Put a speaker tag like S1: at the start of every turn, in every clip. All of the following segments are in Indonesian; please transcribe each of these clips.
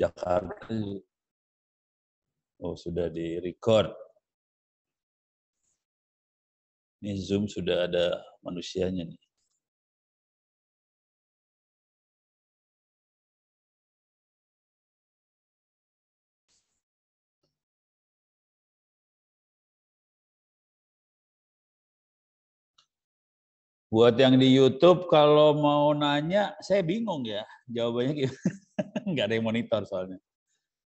S1: Jakarta oh sudah di record ini Zoom sudah ada manusianya nih Buat yang di YouTube, kalau mau nanya, saya bingung ya jawabannya gimana. nggak ada
S2: yang monitor soalnya.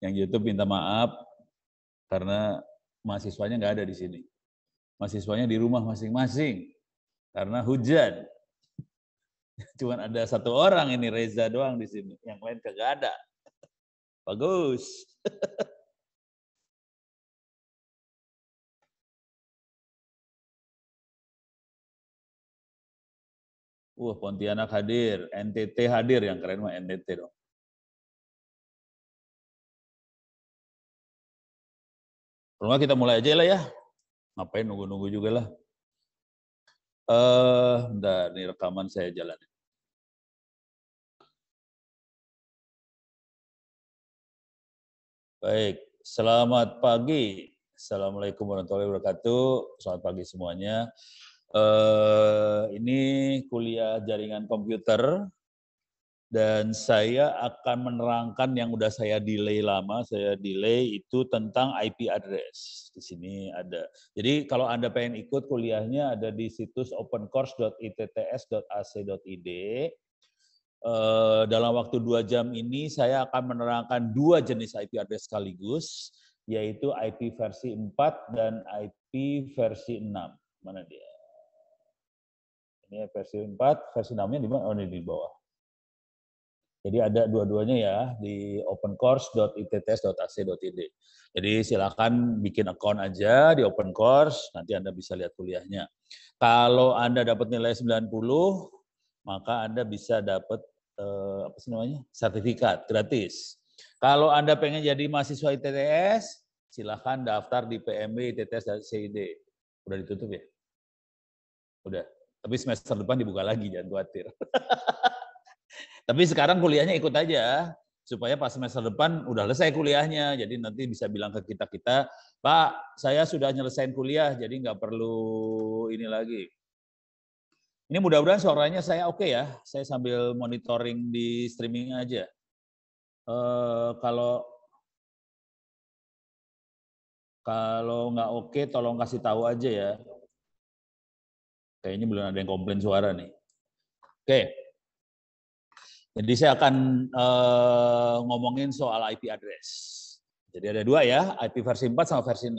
S2: Yang YouTube minta maaf karena mahasiswanya nggak ada di sini. Mahasiswanya di rumah masing-masing karena hujan.
S1: Cuman ada satu orang ini Reza doang di sini, yang lain kagak ada. Bagus. Wah, uh, Pontianak hadir, NTT hadir, yang keren mah NTT dong. Kalau kita mulai aja lah ya. Ngapain nunggu-nunggu juga lah. uh, bentar, ini rekaman saya jalan. Baik, selamat pagi. Assalamualaikum
S2: warahmatullahi wabarakatuh. Selamat pagi semuanya. Uh, ini kuliah jaringan komputer dan saya akan menerangkan yang sudah saya delay lama, saya delay itu tentang IP address. Di sini ada. Jadi kalau Anda pengen ikut kuliahnya ada di situs opencourse.itts.ac.id. Eh, dalam waktu dua jam ini saya akan menerangkan dua jenis IP address sekaligus, yaitu IP versi 4 dan IP versi 6. Mana dia? Ini versi 4, versi 6-nya di mana? Oh, ini di bawah jadi ada dua-duanya ya di opencourse.itts.ac.id. Jadi silakan bikin account aja di open course, nanti Anda bisa lihat kuliahnya. Kalau Anda dapat nilai 90, maka Anda bisa dapat eh, apa sih namanya? sertifikat gratis. Kalau Anda pengen jadi mahasiswa ITTS, silakan daftar di PMB CID. Udah ditutup ya? Udah. Tapi semester depan dibuka lagi, jangan khawatir. Tapi sekarang kuliahnya ikut aja supaya pas semester depan udah selesai kuliahnya. Jadi nanti bisa bilang ke kita-kita, Pak, saya sudah nyelesain kuliah, jadi nggak perlu ini lagi. Ini mudah-mudahan suaranya saya oke okay ya. Saya sambil monitoring di streaming aja. E,
S1: kalau kalau nggak oke, okay, tolong kasih tahu aja ya. Kayaknya belum ada yang komplain suara nih.
S2: Oke. Okay. Jadi saya akan uh, ngomongin soal IP address. Jadi ada dua ya, IP versi 4 sama versi 6.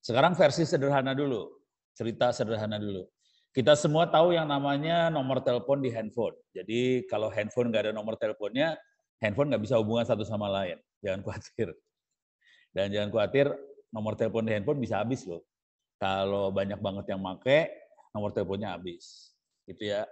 S2: Sekarang versi sederhana dulu, cerita sederhana dulu. Kita semua tahu yang namanya nomor telepon di handphone. Jadi kalau handphone nggak ada nomor teleponnya, handphone nggak bisa hubungan satu sama lain. Jangan khawatir. Dan jangan khawatir, nomor telepon di handphone bisa habis loh. Kalau banyak banget yang make, nomor teleponnya habis. Gitu ya.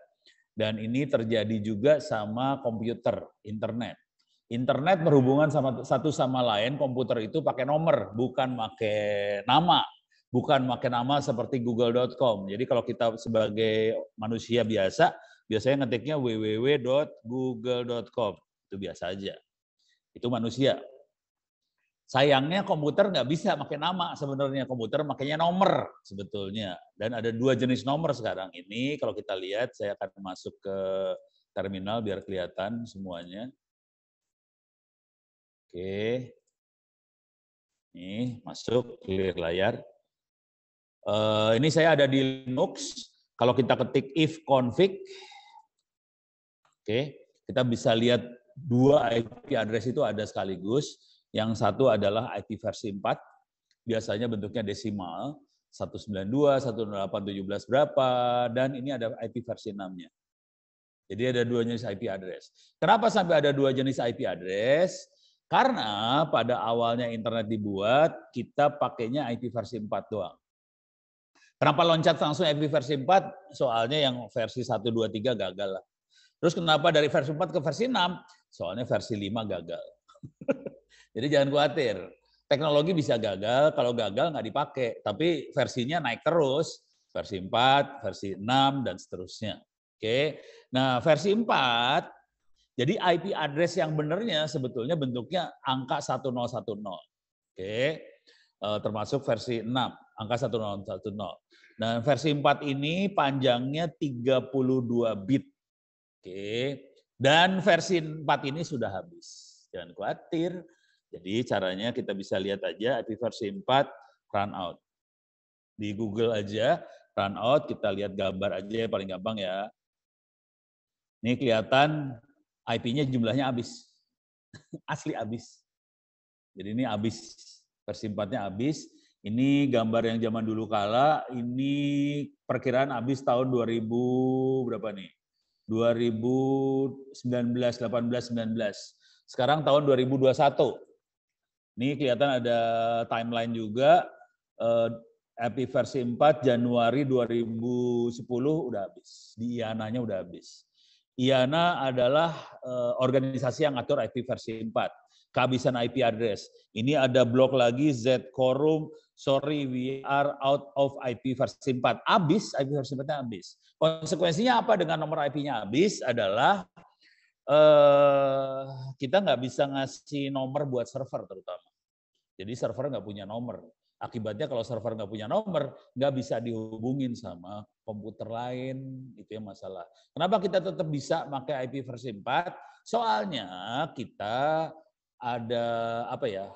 S2: Dan ini terjadi juga sama komputer, internet. Internet berhubungan sama satu sama lain, komputer itu pakai nomor, bukan pakai nama. Bukan pakai nama seperti google.com. Jadi kalau kita sebagai manusia biasa, biasanya ngetiknya www.google.com. Itu biasa aja. Itu manusia. Sayangnya komputer nggak bisa pakai nama sebenarnya komputer makanya nomor sebetulnya dan ada dua jenis nomor sekarang ini kalau kita lihat saya akan masuk ke terminal biar kelihatan semuanya. Oke. ini masuk clear layar. Eh, ini saya ada di Linux. Kalau kita ketik if config, oke, kita bisa lihat dua IP address itu ada sekaligus. Yang satu adalah IP versi 4, biasanya bentuknya desimal, 192, 108, 17 berapa, dan ini ada IP versi 6-nya. Jadi ada dua jenis IP address. Kenapa sampai ada dua jenis IP address? Karena pada awalnya internet dibuat, kita pakainya IP versi 4 doang. Kenapa loncat langsung IP versi 4? Soalnya yang versi 1, 2, 3 gagal Terus kenapa dari versi 4 ke versi 6? Soalnya versi 5 gagal. Jadi jangan khawatir. Teknologi bisa gagal, kalau gagal nggak dipakai. Tapi versinya naik terus, versi 4, versi 6, dan seterusnya. Oke. Nah, versi 4, jadi IP address yang benernya sebetulnya bentuknya angka 1010. Oke. Eh, termasuk versi 6, angka 1010. Nah, versi 4 ini panjangnya 32 bit. Oke. Dan versi 4 ini sudah habis. Jangan khawatir, jadi caranya kita bisa lihat aja versi 4 run out. Di Google aja run out, kita lihat gambar aja yang paling gampang ya. Ini kelihatan IP-nya jumlahnya habis. Asli habis. Jadi ini habis. Versi 4-nya habis. Ini gambar yang zaman dulu kala, ini perkiraan habis tahun 2000 berapa nih? 2019, 18, 19. Sekarang tahun 2021 ini kelihatan ada timeline juga. Epi eh, versi 4 Januari 2010 udah habis. Di IANA-nya udah habis. IANA adalah eh, organisasi yang ngatur IP versi 4. Kehabisan IP address. Ini ada blok lagi Z Corum. Sorry, we are out of IP versi 4. Habis, IP versi 4-nya habis. Konsekuensinya apa dengan nomor IP-nya habis adalah eh, kita nggak bisa ngasih nomor buat server terutama. Jadi server nggak punya nomor. Akibatnya kalau server nggak punya nomor, nggak bisa dihubungin sama komputer lain, itu yang masalah. Kenapa kita tetap bisa pakai IP versi 4? Soalnya kita ada apa ya?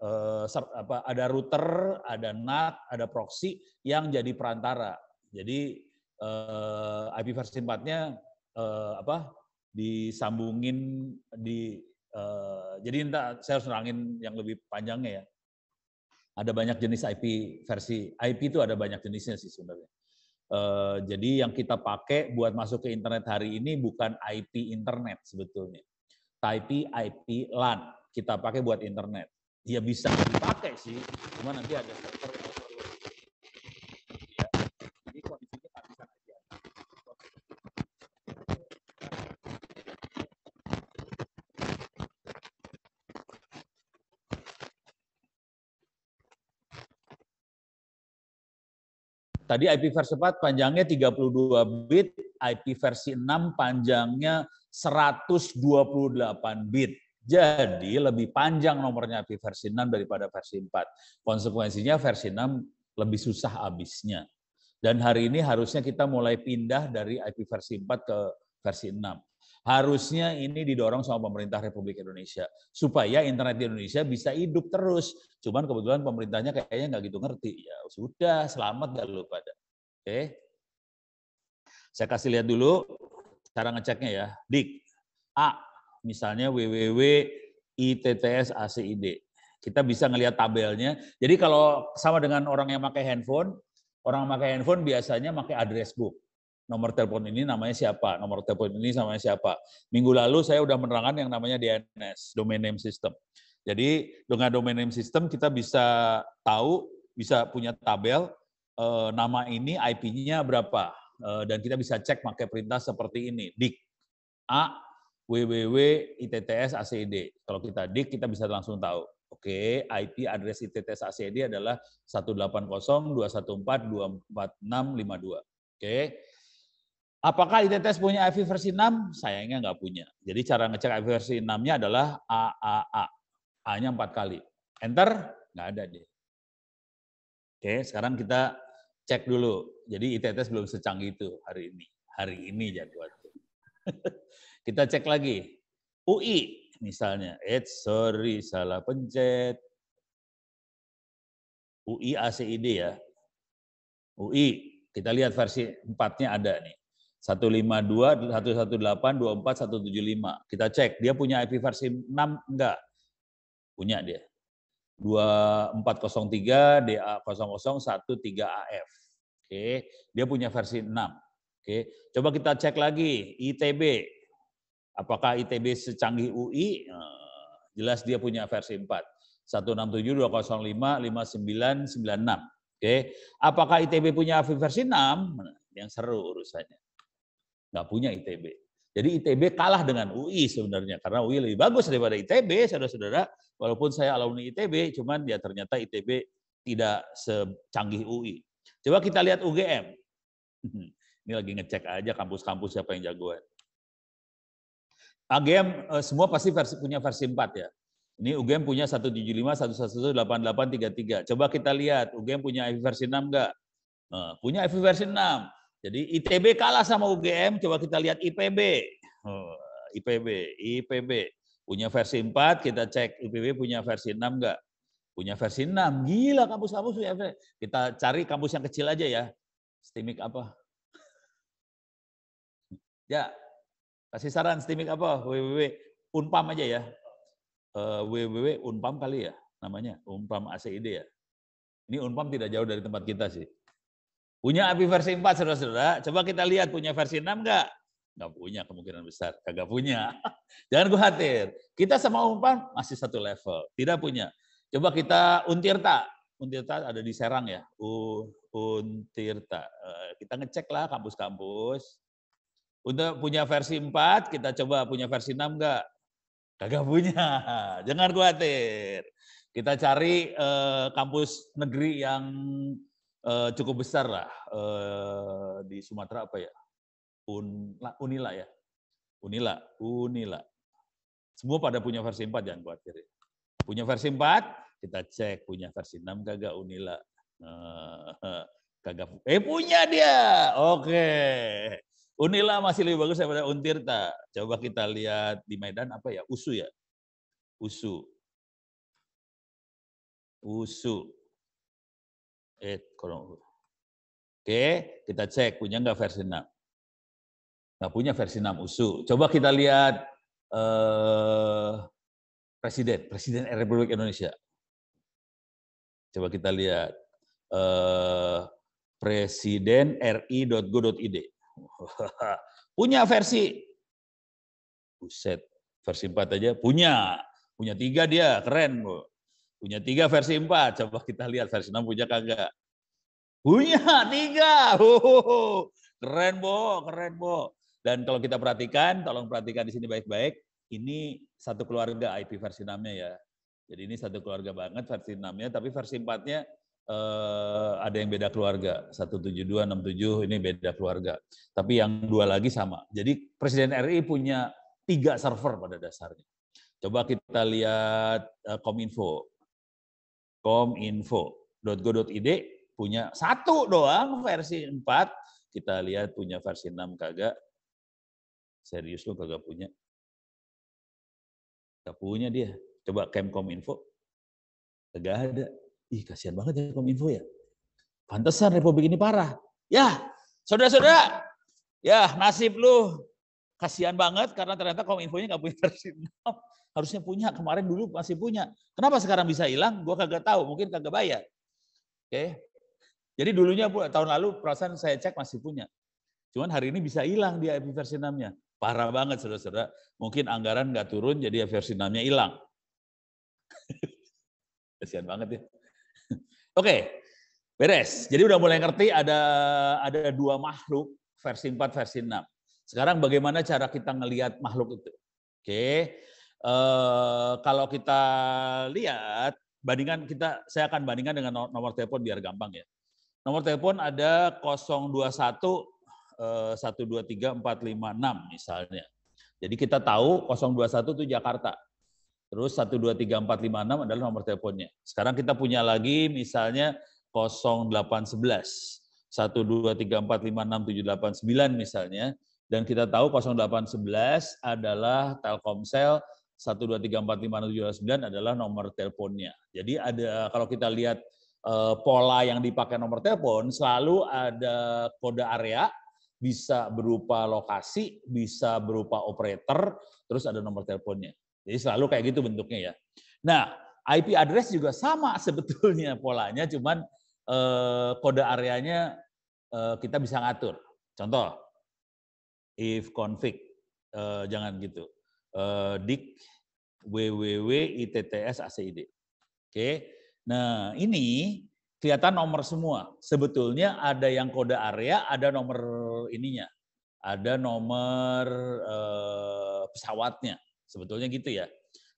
S2: Eh, apa, ada router, ada NAT, ada proxy yang jadi perantara. Jadi eh, IP versi 4-nya eh, apa disambungin di Eh, jadi entah, saya harus nerangin yang lebih panjangnya ya. Ada banyak jenis IP versi IP itu ada banyak jenisnya sih sebenarnya. Uh, jadi yang kita pakai buat masuk ke internet hari ini bukan IP internet sebetulnya, tapi IP LAN kita pakai buat internet. Ya bisa dipakai sih, cuma nanti ada Tadi IP versi 4 panjangnya 32 bit, IP versi 6 panjangnya 128 bit. Jadi lebih panjang nomornya IP versi 6 daripada versi 4. Konsekuensinya versi 6 lebih susah habisnya. Dan hari ini harusnya kita mulai pindah dari IP versi 4 ke versi 6. Harusnya ini didorong sama pemerintah Republik Indonesia supaya internet di Indonesia bisa hidup terus. Cuman kebetulan pemerintahnya kayaknya nggak gitu ngerti. Ya sudah, selamat dah lu pada. Oke. Saya kasih lihat dulu cara ngeceknya ya. Dik, A, misalnya www ITTS ACID. Kita bisa ngelihat tabelnya. Jadi kalau sama dengan orang yang pakai handphone, orang yang pakai handphone biasanya pakai address book nomor telepon ini namanya siapa, nomor telepon ini namanya siapa. Minggu lalu saya sudah menerangkan yang namanya DNS, Domain Name System. Jadi dengan Domain Name System kita bisa tahu, bisa punya tabel eh, nama ini IP-nya berapa eh, dan kita bisa cek pakai perintah seperti ini, DIC, a www itts acd. Kalau kita DIC, kita bisa langsung tahu. Oke, IP address ITTS ACD adalah 18021424652. Oke. Apakah ITTS punya IV versi 6? Sayangnya nggak punya. Jadi cara ngecek IV versi 6-nya adalah AAA. A-nya 4 kali. Enter, nggak ada deh. Oke, sekarang kita cek dulu. Jadi ITTS belum secanggih itu hari ini. Hari ini jadwal. kita cek lagi. UI misalnya. Eh, sorry, salah pencet. UI ACID ya. UI, kita lihat versi 4-nya ada nih. 152, 118, 24, 175. Kita cek, dia punya IP versi 6 enggak? Punya dia. 2403 da 0013 af Oke, okay. dia punya versi 6. Oke, okay. coba kita cek lagi ITB. Apakah ITB secanggih UI? Eh, jelas dia punya versi 4. 167 205 5996. Oke, apakah ITB punya versi 6? Yang seru urusannya nggak punya ITB. Jadi ITB kalah dengan UI sebenarnya karena UI lebih bagus daripada ITB, saudara-saudara. Walaupun saya alumni ITB, cuman ya ternyata ITB tidak secanggih UI. Coba kita lihat UGM. Ini lagi ngecek aja kampus-kampus siapa yang jagoan. UGM eh, semua pasti versi, punya versi 4 ya. Ini UGM punya 175, 111, 88, 33. Coba kita lihat, UGM punya IV versi 6 enggak? Nah, eh, punya IV versi 6. Jadi ITB kalah sama UGM, coba kita lihat IPB. Oh, IPB, IPB. Punya versi 4, kita cek IPB punya versi 6 enggak? Punya versi 6. Gila kampus-kampus ya. Kita cari kampus yang kecil aja ya. Stimik apa? Ya, kasih saran stimik apa? WWW. Unpam aja ya. Uh, eh, WWW Unpam kali ya namanya. Unpam ACID ya. Ini Unpam tidak jauh dari tempat kita sih. Punya API versi 4, saudara-saudara. Coba kita lihat punya versi 6 enggak? Enggak punya kemungkinan besar. Kagak punya. Jangan khawatir. Kita sama umpan masih satu level. Tidak punya. Coba kita Untirta. Untirta ada di Serang ya. Untirta. Eh, kita ngecek lah kampus-kampus. Untuk punya versi 4, kita coba punya versi 6 enggak? Kagak punya. Jangan khawatir. Kita cari eh, kampus negeri yang uh, cukup besar lah uh, di Sumatera apa ya? Un, Unila ya. Unila, Unila. Semua pada punya versi 4 jangan khawatir. Ya. Punya versi 4, kita cek punya versi 6 kagak Unila. Uh, kagak eh punya dia. Oke. Okay. Unila masih lebih bagus daripada Untirta. Coba kita lihat di Medan apa ya? Usu ya. Usu.
S1: Usu. 8 eh, kalau Oke, kita cek punya enggak versi 6. Enggak punya
S2: versi 6 USU. Coba kita lihat eh, Presiden, Presiden Republik Indonesia. Coba kita lihat eh, presiden ri.go.id. punya versi. Buset, versi 4 aja. Punya. Punya tiga dia, keren. Bu. Punya tiga versi empat. Coba kita lihat versi enam punya kagak. Punya
S1: tiga.
S2: Keren, Bo. Keren, Bo. Dan kalau kita perhatikan, tolong perhatikan di sini baik-baik. Ini satu keluarga IP versi enamnya ya. Jadi ini satu keluarga banget versi enamnya, tapi versi empatnya eh, ada yang beda keluarga. 172, 67 ini beda keluarga. Tapi yang dua lagi sama. Jadi Presiden RI punya tiga server pada dasarnya. Coba kita lihat eh, Kominfo kominfo.go.id punya satu doang versi 4. Kita lihat punya versi 6 kagak.
S1: Serius lu kagak punya. kagak punya dia. Coba Kemkom Info. Kagak ada. Ih, kasihan banget ya Kominfo ya.
S2: Pantesan Republik ini parah. Ya, saudara-saudara. Ya, nasib lu Kasihan banget karena ternyata kalau infonya nggak punya 6. Harusnya punya, kemarin dulu masih punya. Kenapa sekarang bisa hilang? Gue kagak tahu, mungkin kagak bayar. Oke. Okay. Jadi dulunya tahun lalu perasaan saya cek masih punya. Cuman hari ini bisa hilang di dia 6-nya. Parah banget saudara-saudara. Mungkin anggaran nggak turun jadi versi IP 6-nya hilang. Kasihan banget ya. Oke, okay. beres. Jadi udah mulai ngerti ada ada dua makhluk versi 4 versi 6. Sekarang bagaimana cara kita ngelihat makhluk itu? Oke, okay. uh, eh, kalau kita lihat, bandingan kita, saya akan bandingkan dengan nomor, nomor telepon biar gampang ya. Nomor telepon ada 021 uh, 123 misalnya. Jadi kita tahu 021 itu Jakarta. Terus 123456 adalah nomor teleponnya. Sekarang kita punya lagi misalnya 0811 123456789 misalnya dan kita tahu 0811 adalah Telkomsel 1234579 adalah nomor teleponnya. Jadi ada kalau kita lihat eh, pola yang dipakai nomor telepon selalu ada kode area bisa berupa lokasi, bisa berupa operator, terus ada nomor teleponnya. Jadi selalu kayak gitu bentuknya ya. Nah, IP address juga sama sebetulnya polanya, cuman eh, kode areanya eh, kita bisa ngatur. Contoh, if config. Uh, jangan gitu. Uh, dik www itts acid. Oke. Okay. Nah, ini kelihatan nomor semua. Sebetulnya ada yang kode area, ada nomor ininya. Ada nomor uh, pesawatnya. Sebetulnya gitu ya.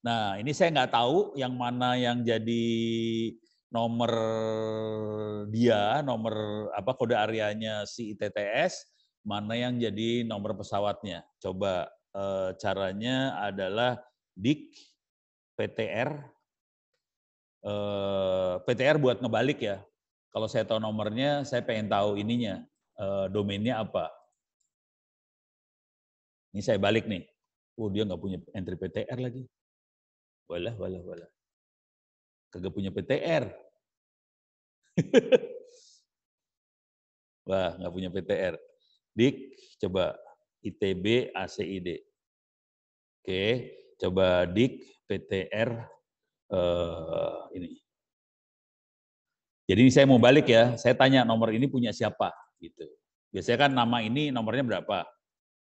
S2: Nah, ini saya nggak tahu yang mana yang jadi nomor dia, nomor apa kode areanya si ITTS mana yang jadi nomor pesawatnya. Coba e, caranya adalah dik PTR e, eh, PTR buat ngebalik ya. Kalau saya tahu nomornya, saya pengen tahu ininya e, domainnya apa.
S1: Ini saya balik nih. Oh dia nggak punya entry PTR lagi. Walah, walah, walah. Kagak punya PTR. Wah, nggak punya PTR. Dik, coba ITB
S2: ACID. Oke, coba Dik PTR eh, ini. Jadi saya mau balik ya, saya tanya nomor ini punya siapa gitu. Biasanya kan nama ini nomornya berapa?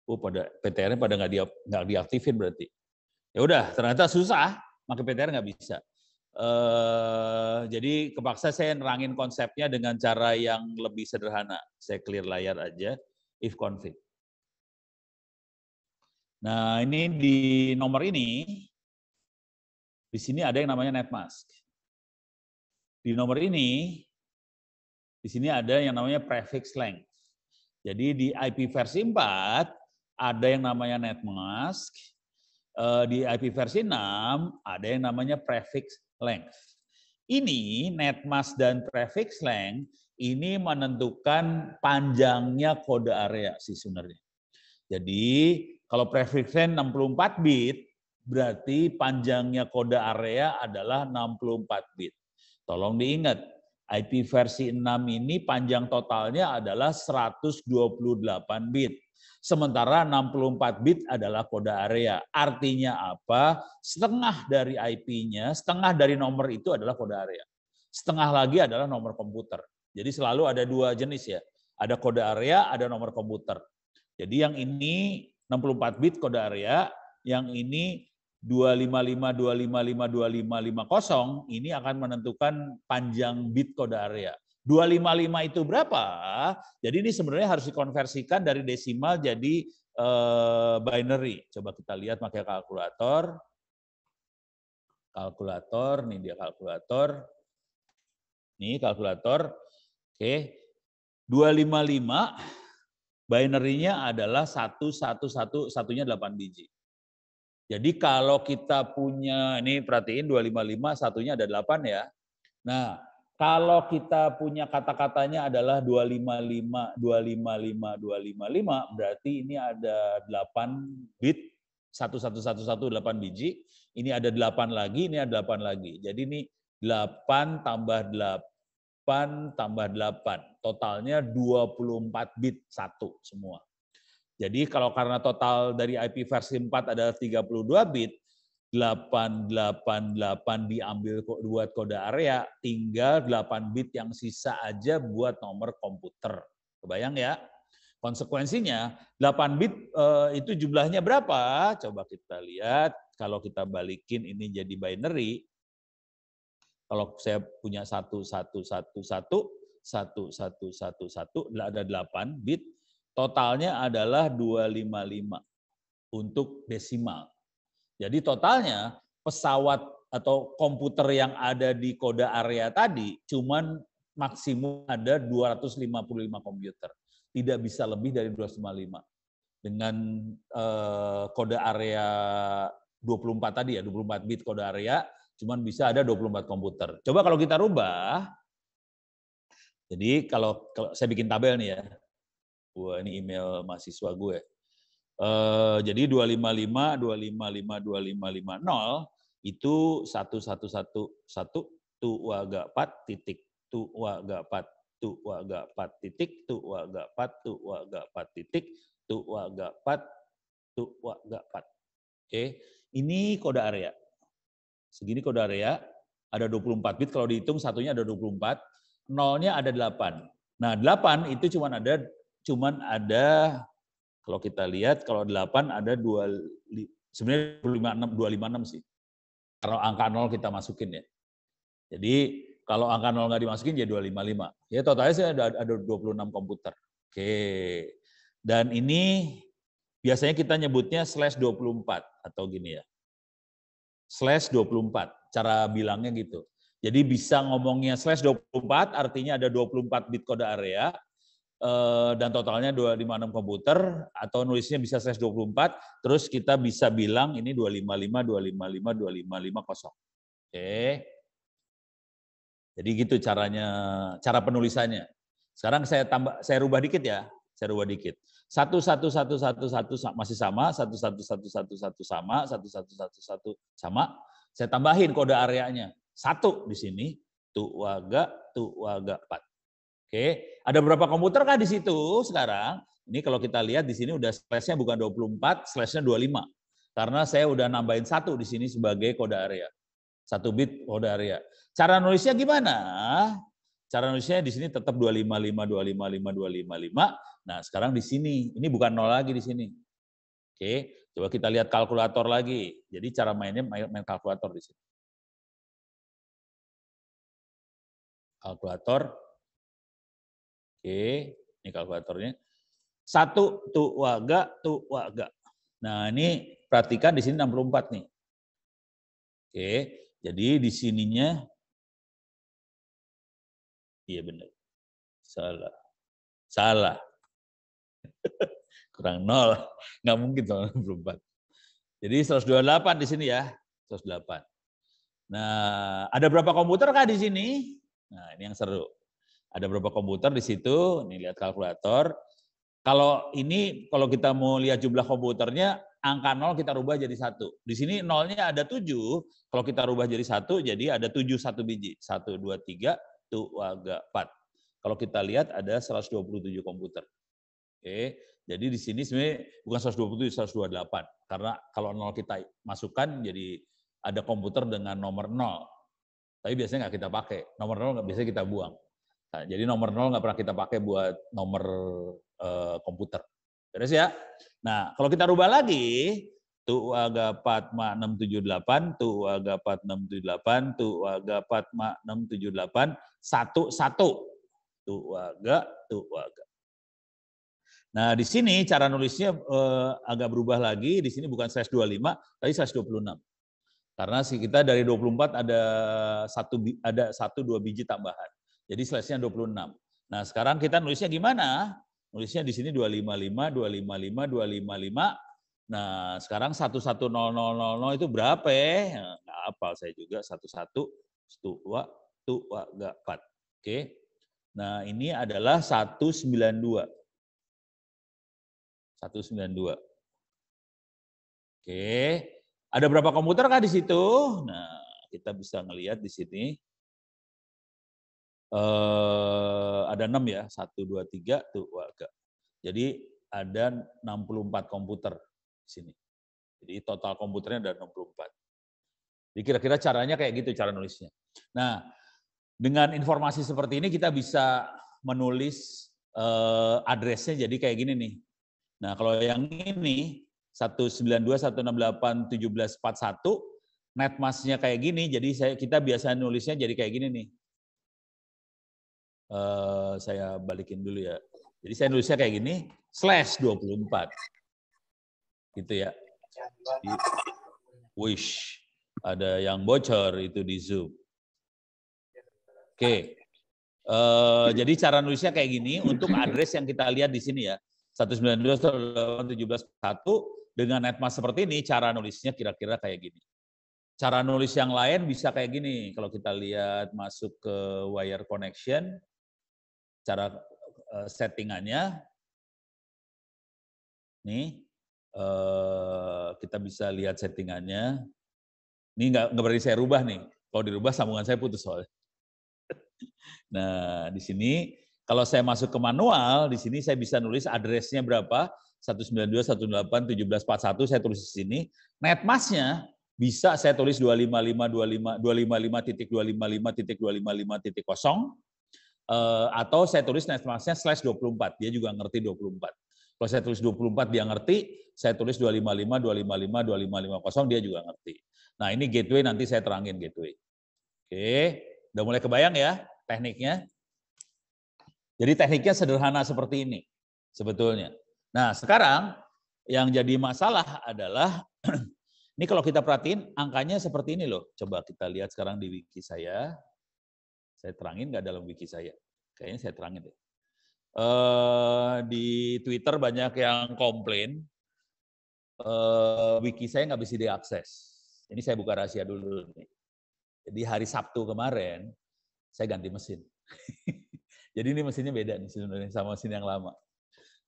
S2: Oh, pada PTR-nya pada nggak di, nggak diaktifin berarti. Ya udah, ternyata susah, maka PTR nggak bisa. Uh, jadi kepaksa saya nerangin konsepnya dengan cara yang lebih sederhana. Saya clear layar aja if config. Nah, ini di nomor ini, di sini ada yang namanya netmask. Di nomor ini, di sini ada yang namanya prefix length. Jadi di IP versi 4 ada yang namanya netmask. Eh, di IP versi 6 ada yang namanya prefix length. Ini netmask dan prefix length ini menentukan panjangnya kode area sih sebenarnya. Jadi kalau range 64 bit, berarti panjangnya kode area adalah 64 bit. Tolong diingat, IP versi 6 ini panjang totalnya adalah 128 bit. Sementara 64 bit adalah kode area. Artinya apa? Setengah dari IP-nya, setengah dari nomor itu adalah kode area. Setengah lagi adalah nomor komputer. Jadi selalu ada dua jenis ya. Ada kode area, ada nomor komputer. Jadi yang ini 64 bit kode area, yang ini 255 255 2550 ini akan menentukan panjang bit kode area. 255 itu berapa? Jadi ini sebenarnya harus dikonversikan dari desimal jadi eh, binary. Coba kita lihat pakai kalkulator. Kalkulator, ini dia kalkulator. Ini kalkulator Oke. Okay. 255 binary-nya adalah 111 satunya 8 biji. Jadi kalau kita punya ini perhatiin 255 satunya ada 8 ya. Nah, kalau kita punya kata-katanya adalah 255 255 255 berarti ini ada 8 bit 1111 8 biji. Ini ada 8 lagi, ini ada 8 lagi. Jadi ini 8 tambah 8 8 tambah 8. Totalnya 24 bit satu semua. Jadi kalau karena total dari IP versi 4 adalah 32 bit, 888 diambil buat kode area, tinggal 8 bit yang sisa aja buat nomor komputer. Kebayang ya? Konsekuensinya 8 bit eh, itu jumlahnya berapa? Coba kita lihat. Kalau kita balikin ini jadi binary, kalau saya punya satu satu satu satu satu satu satu satu ada delapan bit, totalnya adalah 255 untuk desimal. Jadi totalnya pesawat atau komputer yang ada di kode area tadi cuman maksimum ada 255 komputer. Tidak bisa lebih dari 255. Dengan eh, kode area 24 tadi ya, 24 bit kode area, cuman bisa ada 24 komputer. Coba kalau kita rubah, jadi kalau, kalau saya bikin tabel nih ya, wah ini email mahasiswa gue. Uh, jadi 255, 255, 2550 itu 1111 tu waga 4 titik tu waga 4 tu waga 4 titik tu waga 4 tu waga 4 titik tu waga 4 tu waga 4. Oke, okay. ini kode area. Segini kode area, ya. ada 24 bit, kalau dihitung satunya ada 24, nolnya ada 8. Nah 8 itu cuman ada, cuman ada kalau kita lihat, kalau 8 ada 2, sebenarnya 256, 256 sih. Kalau angka 0 kita masukin ya. Jadi kalau angka 0 nggak dimasukin jadi ya 255. Ya totalnya sih ada, ada 26 komputer. Oke. Dan ini biasanya kita nyebutnya slash 24 atau gini ya slash 24. Cara bilangnya gitu. Jadi bisa ngomongnya slash 24 artinya ada 24 bit kode area eh, dan totalnya 256 komputer atau nulisnya bisa slash 24 terus kita bisa bilang ini 255 255 255 kosong. Oke. Jadi gitu caranya cara penulisannya. Sekarang saya tambah saya rubah dikit ya. Saya rubah dikit satu satu satu satu satu masih sama satu satu satu satu satu sama satu satu satu satu sama saya tambahin kode areanya satu di sini tuwaga tuwaga empat oke ada berapa komputer kah di situ sekarang ini kalau kita lihat di sini udah slashnya bukan 24 slashnya 25 karena saya udah nambahin satu di sini sebagai kode area satu bit kode area cara nulisnya gimana Cara nulisnya di sini tetap 255, 255, 255. Nah, sekarang di sini. Ini bukan nol lagi di sini.
S1: Oke, coba kita lihat kalkulator lagi. Jadi cara mainnya main, kalkulator di sini. Kalkulator. Oke, ini kalkulatornya. Satu, tu waga, tu waga. Nah, ini perhatikan di sini 64 nih. Oke, jadi di sininya Iya benar. Salah. Salah. Kurang nol. Nggak mungkin
S2: berubah. Jadi 128 di sini ya. 108. Nah, ada berapa komputer kah di sini? Nah, ini yang seru. Ada berapa komputer di situ? Ini lihat kalkulator. Kalau ini kalau kita mau lihat jumlah komputernya, angka nol kita rubah jadi satu. Di sini nolnya ada tujuh. kalau kita rubah jadi satu jadi ada tujuh satu biji. satu dua tiga tuwagafat. Kalau kita lihat ada 127 komputer. Oke, jadi di sini sebenarnya bukan 127, 128. Karena kalau nol kita masukkan jadi ada komputer dengan nomor nol. Tapi biasanya nggak kita pakai. Nomor nol nggak biasanya kita buang. Nah, jadi nomor nol nggak pernah kita pakai buat nomor uh, komputer. Beres ya? Nah, kalau kita rubah lagi, Tuaga Patma 678, Tuaga Patma 678, Tuaga Patma 678, satu satu. Tuaga, Tuaga. Nah, di sini cara nulisnya eh, agak berubah lagi. Di sini bukan slash 25, tapi slash 26. Karena si kita dari 24 ada satu ada satu dua biji tambahan. Jadi nya 26. Nah, sekarang kita nulisnya gimana? Nulisnya di sini 255, 255, 255, Nah, sekarang 11000 itu berapa ya? Nah, nggak saya juga 11 tua tua gak empat. Oke. Nah, ini adalah 192. 192. Oke. Ada berapa komputer kah di situ? Nah, kita bisa ngelihat di sini. Eh, ada 6 ya, 1 2 3 tuh agak. Jadi ada 64 komputer sini. Jadi total komputernya ada 64. Jadi kira-kira caranya kayak gitu cara nulisnya. Nah, dengan informasi seperti ini kita bisa menulis eh, addressnya jadi kayak gini nih. Nah, kalau yang ini 192.168.1741 netmasknya kayak gini, jadi saya kita biasa nulisnya jadi kayak gini nih. Uh, saya balikin dulu ya. Jadi saya nulisnya kayak gini, slash 24 gitu ya. wish ada yang bocor itu di Zoom. Oke. Okay. Uh, eh, jadi cara nulisnya kayak gini untuk address yang kita lihat di sini ya. 192.171 dengan netmask seperti ini cara nulisnya kira-kira kayak gini. Cara nulis yang lain bisa kayak gini. Kalau kita lihat masuk ke wire connection cara eh, settingannya nih Eh, kita bisa lihat settingannya. Ini nggak berarti saya rubah nih. Kalau dirubah sambungan saya putus soalnya. nah, di sini kalau saya masuk ke manual, di sini saya bisa nulis address-nya berapa, 192, saya tulis di sini. Netmasknya nya bisa saya tulis 255, titik 255, 255, titik 0 eh, atau saya tulis netmasknya slash 24. Dia juga ngerti 24. Kalau saya tulis 24 dia ngerti, saya tulis 255, 255, 2550 dia juga ngerti. Nah ini gateway nanti saya terangin gateway. Oke, udah mulai kebayang ya tekniknya. Jadi tekniknya sederhana seperti ini sebetulnya. Nah sekarang yang jadi masalah adalah ini kalau kita perhatiin angkanya seperti ini loh. Coba kita lihat sekarang di wiki saya. Saya terangin nggak dalam wiki saya? Kayaknya saya terangin deh. Eh, di Twitter banyak yang komplain uh, wiki saya nggak bisa diakses. Ini saya buka rahasia dulu nih. Jadi hari Sabtu kemarin saya ganti mesin. Jadi ini mesinnya beda nih sebenarnya sama mesin yang lama.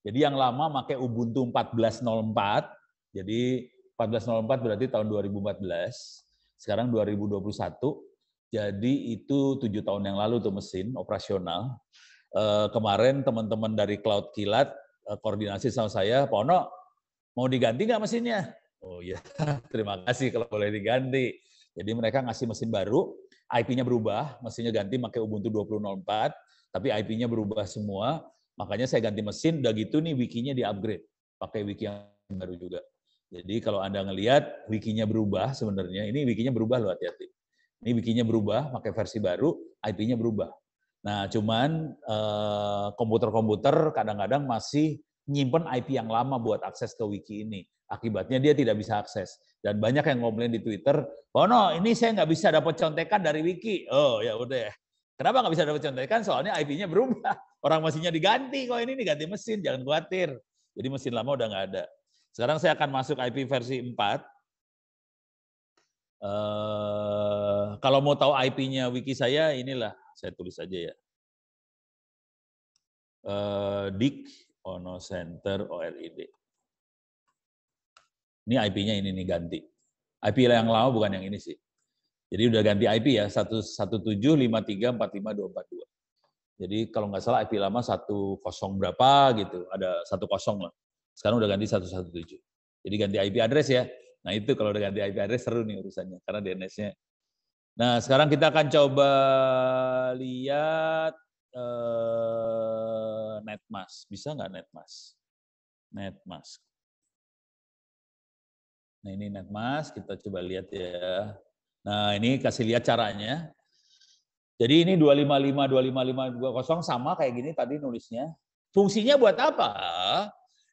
S2: Jadi yang lama pakai Ubuntu 14.04. Jadi 14.04 berarti tahun 2014. Sekarang 2021. Jadi itu tujuh tahun yang lalu tuh mesin operasional. Eh, kemarin teman-teman dari Cloud Kilat eh, koordinasi sama saya, Pono mau diganti nggak mesinnya? Oh iya, terima kasih kalau boleh diganti. Jadi mereka ngasih mesin baru, IP-nya berubah, mesinnya ganti pakai Ubuntu 20.04, tapi IP-nya berubah semua, makanya saya ganti mesin, udah gitu nih wikinya di-upgrade, pakai wiki yang baru juga. Jadi kalau Anda ngelihat wikinya berubah sebenarnya, ini wikinya berubah loh hati-hati. Ini wikinya berubah, pakai versi baru, IP-nya berubah. Nah, cuman eh, komputer-komputer kadang-kadang masih nyimpen IP yang lama buat akses ke wiki ini. Akibatnya dia tidak bisa akses. Dan banyak yang ngomelin di Twitter, oh ini saya nggak bisa dapat contekan dari wiki. Oh ya udah. Ya. Kenapa nggak bisa dapat contekan? Soalnya IP-nya berubah. Orang mesinnya diganti. Kok ini diganti mesin? Jangan khawatir. Jadi mesin lama udah nggak ada. Sekarang saya akan masuk IP versi 4 Uh, kalau mau tahu IP-nya wiki saya, inilah saya tulis aja ya. Uh, Dik Ono Center ORID. Ini IP-nya ini nih ganti. IP yang lama bukan yang ini sih. Jadi udah ganti IP ya, 1753435242. Jadi kalau nggak salah IP lama 10 berapa gitu, ada 10 lah. Sekarang udah ganti 117. Jadi ganti IP address ya. Nah itu kalau dengan ganti IP address seru nih urusannya karena DNS-nya. Nah sekarang kita akan coba lihat uh, Netmask. Bisa nggak netmask netmask Nah ini netmask kita coba lihat ya. Nah ini kasih lihat caranya. Jadi ini 255, 255, 20 sama kayak gini tadi nulisnya. Fungsinya buat apa?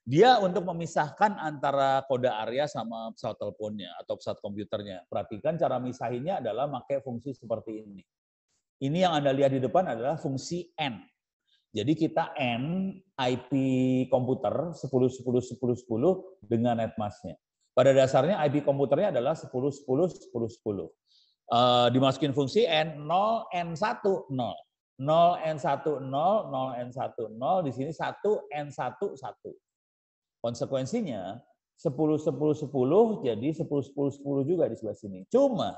S2: Dia untuk memisahkan antara kode area sama pesawat teleponnya atau pesawat komputernya. Perhatikan cara misahinnya adalah pakai fungsi seperti ini. Ini yang Anda lihat di depan adalah fungsi N. Jadi kita N IP komputer 10 10 10 10 dengan netmasknya. Pada dasarnya IP komputernya adalah 10 10 10 10. Uh, dimasukin fungsi N 0 N1 0. 0 N1 0 0 N1 0 di sini 1 N1 1. Konsekuensinya 10 10 10 jadi 10 10 10 juga di sebelah sini. Cuman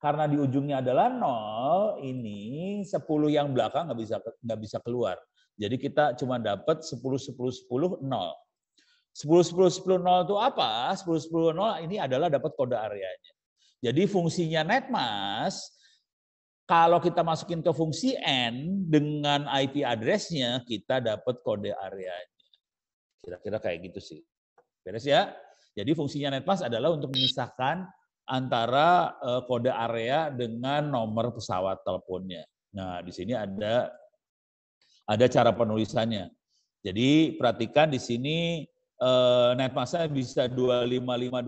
S2: karena di ujungnya adalah nol, ini 10 yang belakang nggak bisa nggak bisa keluar. Jadi kita cuma dapat 10 10 10 0. 10 10 10 0 itu apa? 10 10 0 ini adalah dapat kode areanya. Jadi fungsinya netmas kalau kita masukin ke fungsi n dengan IP address-nya kita dapat kode areanya. Kira-kira kayak gitu sih. Beres ya? Jadi fungsinya netpass adalah untuk memisahkan antara eh, kode area dengan nomor pesawat teleponnya. Nah, di sini ada ada cara penulisannya. Jadi perhatikan di sini eh, netmasa bisa 255255 eh,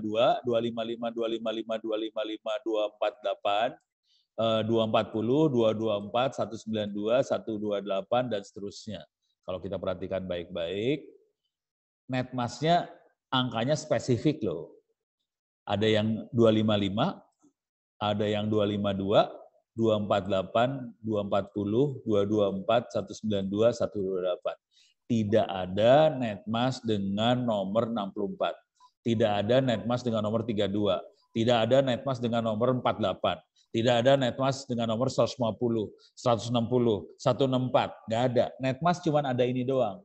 S2: puluh 255255 255255 245 248 240 224 192 128 dan seterusnya. Kalau kita perhatikan baik-baik, net masnya angkanya spesifik loh. Ada yang 255, ada yang 252, 248, 240, 224, 192, 128. Tidak ada netmas dengan nomor 64. Tidak ada netmas dengan nomor 32. Tidak ada netmas dengan nomor 48. Tidak ada Netmas dengan nomor 150, 160, 164, nggak ada. Netmas cuma ada ini doang,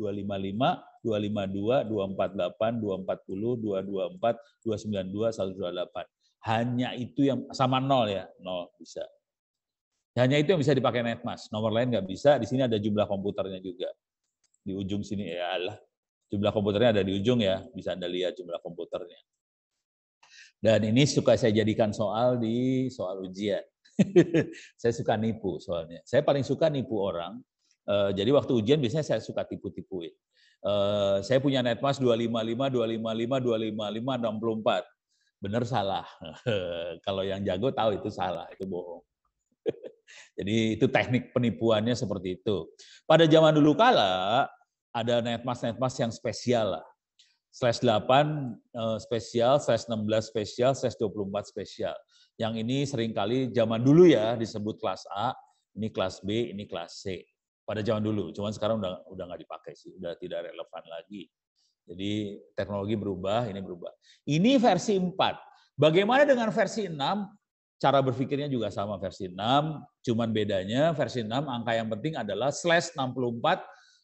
S2: 255, 252, 248, 240, 224, 292, 128. Hanya itu yang sama nol ya, nol bisa. Hanya itu yang bisa dipakai Netmas. Nomor lain nggak bisa. Di sini ada jumlah komputernya juga. Di ujung sini ya Allah. Jumlah komputernya ada di ujung ya. Bisa Anda lihat jumlah komputernya. Dan ini suka saya jadikan soal di soal ujian. saya suka nipu soalnya. Saya paling suka nipu orang. Eh, jadi waktu ujian biasanya saya suka tipu-tipuin. Eh, saya punya netmas 255, 255, 255, 64. Benar salah. Kalau yang jago tahu itu salah, itu bohong. Jadi itu teknik penipuannya seperti itu. Pada zaman dulu kala ada netmas-netmas yang spesial lah slash 8 eh, spesial, slash 16 spesial, slash 24 spesial. Yang ini seringkali zaman dulu ya disebut kelas A, ini kelas B, ini kelas C. Pada zaman dulu, cuman sekarang udah udah nggak dipakai sih, udah tidak relevan lagi. Jadi teknologi berubah, ini berubah. Ini versi 4. Bagaimana dengan versi 6? Cara berpikirnya juga sama versi 6, cuman bedanya versi 6 angka yang penting adalah slash 64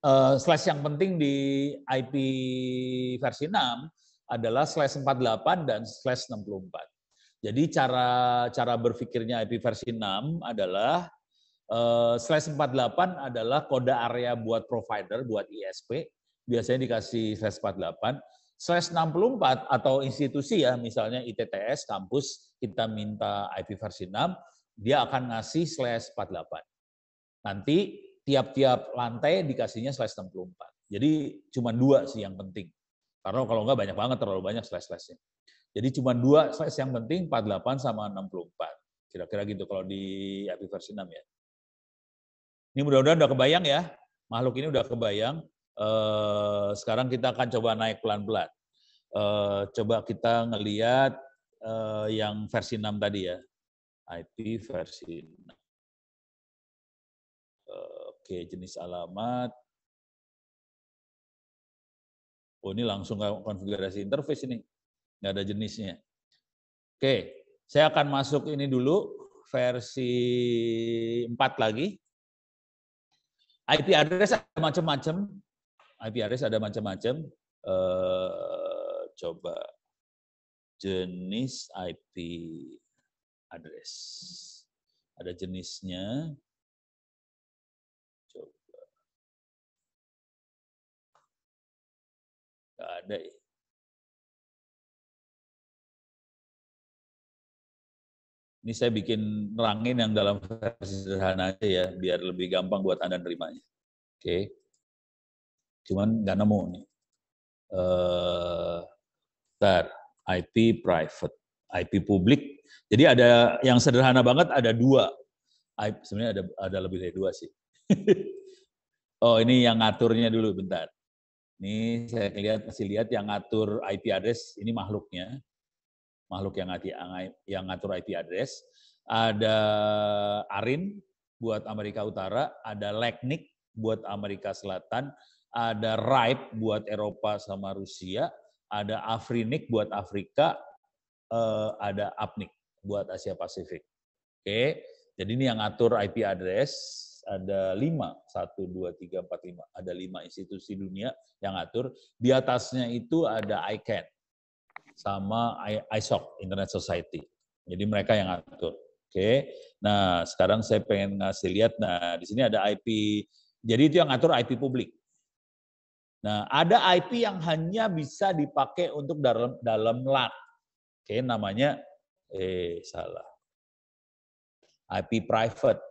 S2: Eh, slash yang penting di IP versi 6 adalah slash 48 dan slash 64. Jadi cara cara berpikirnya IP versi 6 adalah uh, slash 48 adalah kode area buat provider, buat ISP, biasanya dikasih slash 48. Slash 64 atau institusi ya, misalnya ITTS, kampus, kita minta IP versi 6, dia akan ngasih slash 48. Nanti tiap-tiap lantai dikasihnya slash 64. Jadi cuma dua sih yang penting. Karena kalau enggak banyak banget, terlalu banyak slash-slashnya. Jadi cuma dua slash yang penting, 48 sama 64. Kira-kira gitu kalau di API versi 6 ya. Ini mudah-mudahan udah kebayang ya. Makhluk ini udah kebayang. Eh, sekarang kita akan coba naik pelan-pelan. Eh, coba kita ngeliat
S1: eh, yang versi 6 tadi ya. IP versi 6. Oke, jenis alamat. Oh, ini langsung konfigurasi interface ini. Nggak ada jenisnya.
S2: Oke, saya akan masuk ini dulu versi 4 lagi. IP address ada macam-macam. IP address ada macam-macam. Eh, coba jenis
S1: IP address. Ada jenisnya. Gak ada ya. Ini saya bikin nerangin yang dalam versi sederhana aja ya, biar lebih gampang buat Anda nerimanya. Oke. Okay. Cuman
S2: nggak nemu nih. Uh, bentar, IP private, IP publik. Jadi ada yang sederhana banget ada dua. sebenarnya ada, ada lebih dari dua sih. oh ini yang ngaturnya dulu, bentar. Ini saya lihat masih lihat yang ngatur IP address ini makhluknya. Makhluk yang ngatur yang ngatur IP address. Ada ARIN buat Amerika Utara, ada Leknik buat Amerika Selatan, ada RIPE buat Eropa sama Rusia, ada Afrinik buat Afrika, eh, ada Apnik buat Asia Pasifik. Oke, jadi ini yang ngatur IP address ada lima, satu, dua, tiga, empat, lima, ada lima institusi dunia yang atur. Di atasnya itu ada ICANN sama ISOC, Internet Society. Jadi mereka yang atur. Oke, nah sekarang saya pengen ngasih lihat, nah di sini ada IP, jadi itu yang atur IP publik. Nah, ada IP yang hanya bisa dipakai untuk dalam dalam LAN. Oke, namanya eh salah. IP private.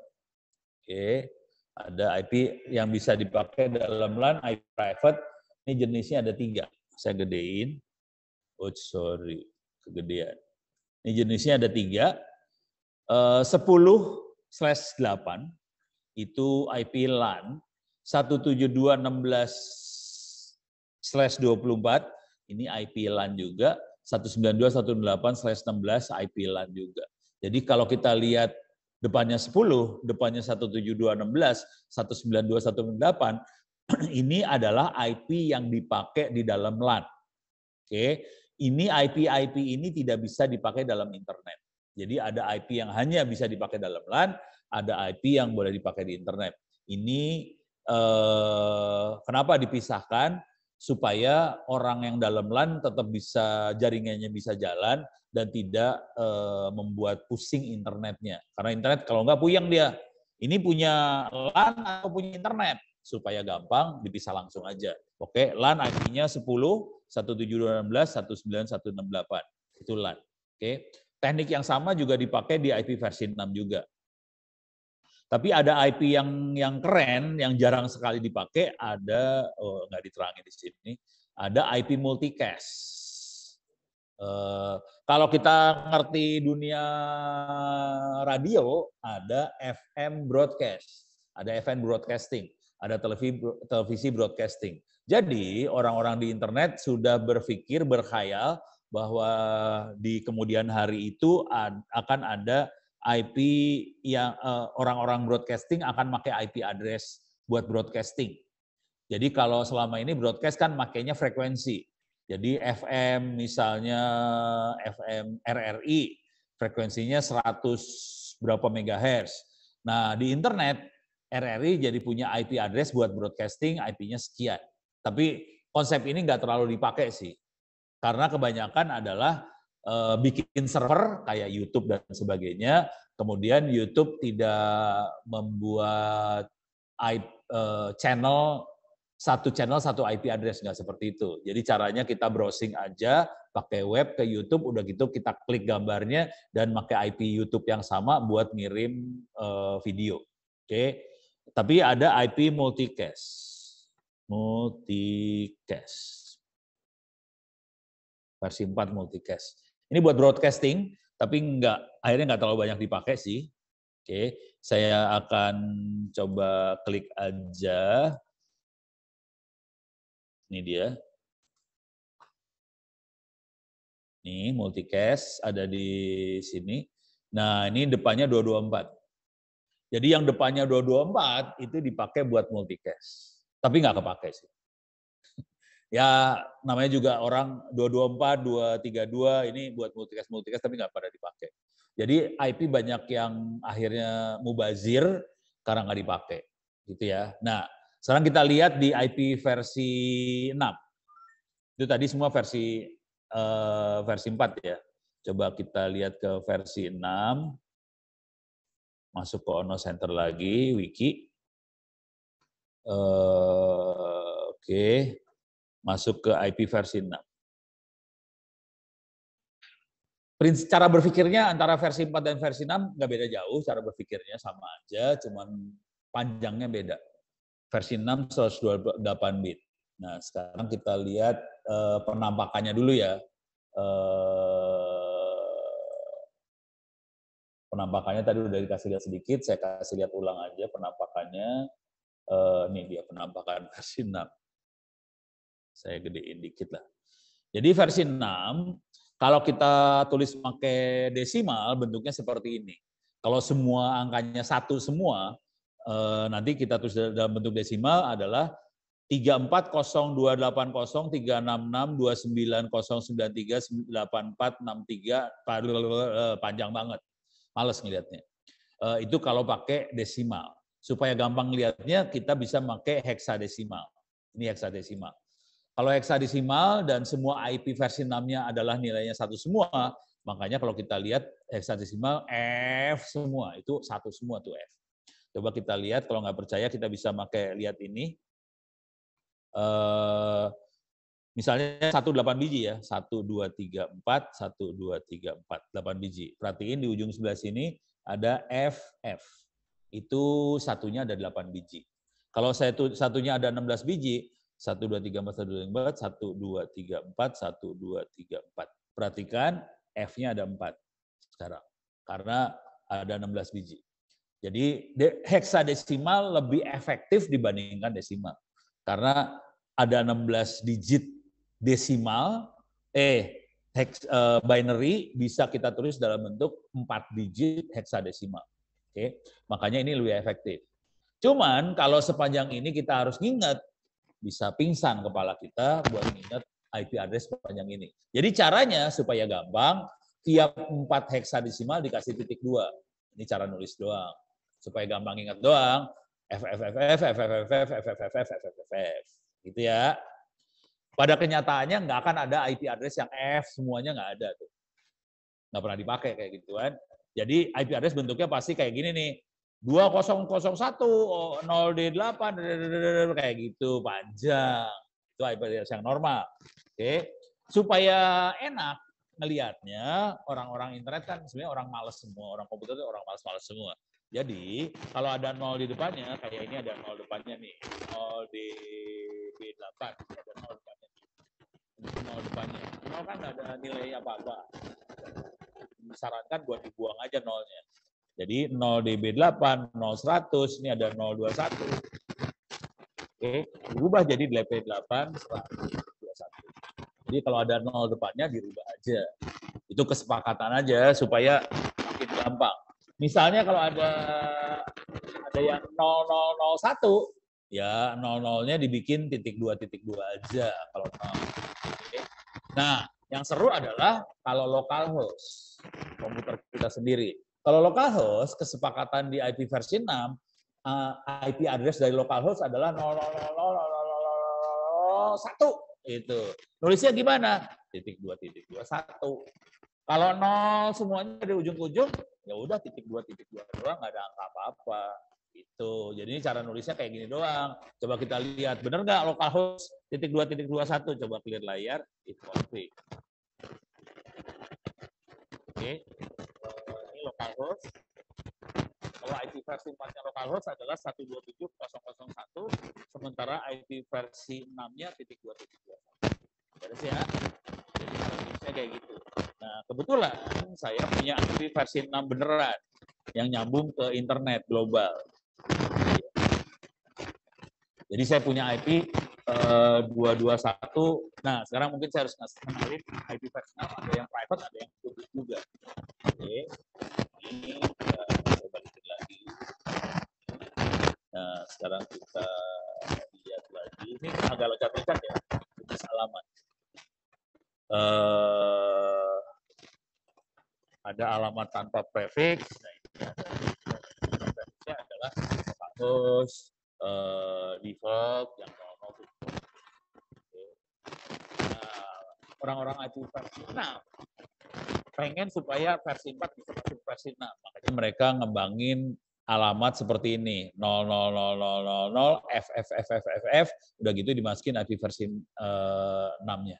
S2: Oke. Ada IP yang bisa dipakai dalam LAN, IP private. Ini jenisnya ada tiga. Saya gedein. Oh, sorry. Kegedean. Ini jenisnya ada tiga. Eh, uh, 10 slash 8 itu IP LAN. 17216 slash 24 ini IP LAN juga. enam 16 IP LAN juga. Jadi kalau kita lihat depannya 10, depannya 17216, 19218, ini adalah IP yang dipakai di dalam LAN. Oke, ini IP-IP ini tidak bisa dipakai dalam internet. Jadi ada IP yang hanya bisa dipakai dalam LAN, ada IP yang boleh dipakai di internet. Ini eh, kenapa dipisahkan supaya orang yang dalam LAN tetap bisa jaringannya bisa jalan, dan tidak e, membuat pusing internetnya. Karena internet kalau nggak puyeng dia. Ini punya LAN atau punya internet supaya gampang dipisah langsung aja. Oke, LAN IP-nya 10 17216 19168. Itu LAN. Oke. Teknik yang sama juga dipakai di IP versi 6 juga. Tapi ada IP yang yang keren, yang jarang sekali dipakai, ada oh, nggak diterangin di sini. Ada IP multicast. Eh, kalau kita ngerti dunia radio, ada FM broadcast, ada FM broadcasting, ada televisi, broadcasting. Jadi orang-orang di internet sudah berpikir, berkhayal bahwa di kemudian hari itu akan ada IP yang orang eh, orang-orang broadcasting akan pakai IP address buat broadcasting. Jadi kalau selama ini broadcast kan makainya frekuensi. Jadi FM misalnya FM RRI frekuensinya 100 berapa megahertz. Nah, di internet RRI jadi punya IP address buat broadcasting, IP-nya sekian. Tapi konsep ini nggak terlalu dipakai sih. Karena kebanyakan adalah e, bikin server kayak YouTube dan sebagainya, kemudian YouTube tidak membuat IP, e, eh, channel satu channel satu IP address nggak seperti itu. Jadi caranya kita browsing aja pakai web ke YouTube udah gitu kita klik gambarnya dan pakai IP YouTube yang sama buat ngirim uh, video. Oke. Okay? Tapi ada IP multicast. Multicast. Versi 4 multicast. Ini buat broadcasting tapi nggak akhirnya nggak terlalu banyak dipakai sih. Oke, okay. saya akan
S1: coba klik aja ini dia. Ini multicast
S2: ada di sini. Nah, ini depannya 224. Jadi yang depannya 224 itu dipakai buat multicast. Tapi nggak kepake sih. Ya namanya juga orang 224, 232 ini buat multicast-multicast tapi nggak pada dipakai. Jadi IP banyak yang akhirnya mubazir karena nggak dipakai gitu ya. Nah sekarang kita lihat di IP versi 6. Itu tadi semua versi uh, versi 4 ya. Coba kita lihat ke versi 6. Masuk ke Ono Center lagi,
S1: wiki. Uh, Oke, okay. masuk ke IP versi 6.
S2: cara berpikirnya antara versi 4 dan versi 6 nggak beda jauh, cara berpikirnya sama aja, cuman panjangnya beda versi 6 128 bit. Nah, sekarang kita lihat eh, penampakannya dulu ya. Eh, penampakannya tadi udah dikasih lihat sedikit, saya kasih lihat ulang aja penampakannya. Eh, ini dia penampakan versi 6. Saya gedein dikit lah. Jadi versi 6, kalau kita tulis pakai desimal, bentuknya seperti ini. Kalau semua angkanya satu semua, Eh, nanti kita tulis dalam bentuk desimal adalah 34028030662909398463 panjang banget. Males ngelihatnya. Eh, itu kalau pakai desimal. Supaya gampang ngelihatnya kita bisa pakai heksadesimal. Ini heksadesimal. Kalau heksadesimal dan semua IP versi 6-nya adalah nilainya satu semua, makanya kalau kita lihat heksadesimal F semua, itu satu semua tuh F. Coba kita lihat, kalau nggak percaya kita bisa pakai lihat ini. Eh, misalnya 1, 8 biji ya, 1, 2, 3, 4, 1, 2, 3, 4, 8 biji. Perhatiin di ujung sebelah sini ada FF. Itu satunya ada 8 biji. Kalau satu, satunya ada 16 biji, 1, 2, 3, 4, 1, 2, 3, 4, 1, 2, 3, 4, 1, 2, 3, 4. Perhatikan F-nya ada 4 sekarang. Karena ada 16 biji. Jadi heksadesimal lebih efektif dibandingkan desimal. Karena ada 16 digit desimal, eh hex, eh, binary bisa kita tulis dalam bentuk 4 digit heksadesimal. Oke, okay? makanya ini lebih efektif. Cuman kalau sepanjang ini kita harus ingat, bisa pingsan kepala kita buat ingat IP address sepanjang ini. Jadi caranya supaya gampang, tiap 4 heksadesimal dikasih titik dua. Ini cara nulis doang supaya gampang ingat doang. F F F F F F F F F F F F F F F gitu ya. Pada kenyataannya nggak akan ada IP address yang F semuanya nggak ada tuh. Nggak pernah dipakai kayak gituan. Jadi IP address bentuknya pasti kayak gini nih. 2001 0D8 kayak gitu panjang. Itu IP address yang normal. Oke. Supaya enak ngelihatnya orang-orang internet kan sebenarnya orang males semua, orang komputer itu orang males-males semua jadi, kalau ada nol di depannya, kayak ini ada nol depannya nih. Nol di B8, ini ada nol depannya. Ini nol depannya. Nol kan ada nilai apa-apa. Disarankan buat dibuang aja nolnya. Jadi 0 di B8, 0 100, ini ada 0 21. Oke, berubah jadi b 8 121. Jadi kalau ada 0 depannya dirubah aja. Itu kesepakatan aja supaya makin gampang. Misalnya kalau ada ada yang 0001 ya 00-nya dibikin titik dua titik dua aja kalau 0. Nah, yang seru adalah kalau local host komputer kita sendiri. Kalau local host kesepakatan di IP versi 6 IP address dari local host adalah 0001 itu. Nulisnya gimana? titik dua titik dua satu. Kalau nol semuanya di ujung ujung ya udah titik dua titik dua doang nggak ada angka apa-apa itu jadi ini cara nulisnya kayak gini doang coba kita lihat bener nggak localhost titik dua titik dua satu coba clear layar itu okay.
S1: oke okay. Eh, ini localhost kalau IP versi 4-nya localhost adalah satu sementara IP versi enamnya titik dua titik dua beres ya jadi nulisnya kayak gitu Nah,
S2: kebetulan saya punya IP versi 6 beneran yang nyambung ke internet global. Jadi saya punya IP eh, 221. Nah, sekarang mungkin saya harus ngasih kenalin IP versi 6 ada yang private, ada yang publik juga.
S1: Oke. Ini kita saya balikin lagi. Nah, sekarang kita lihat lagi. Ini agak loncat-loncat ya. Ini salaman. Eh,
S2: ada alamat tanpa prefix. Nah,
S1: ini itu adalah status
S2: eh, default yang nah, orang-orang IT versi 6 nah, pengen
S1: supaya versi 4 bisa masuk versi 6
S2: makanya mereka ngembangin alamat seperti ini 00000 FFFFFF udah gitu dimasukin IP versi eh, 6-nya.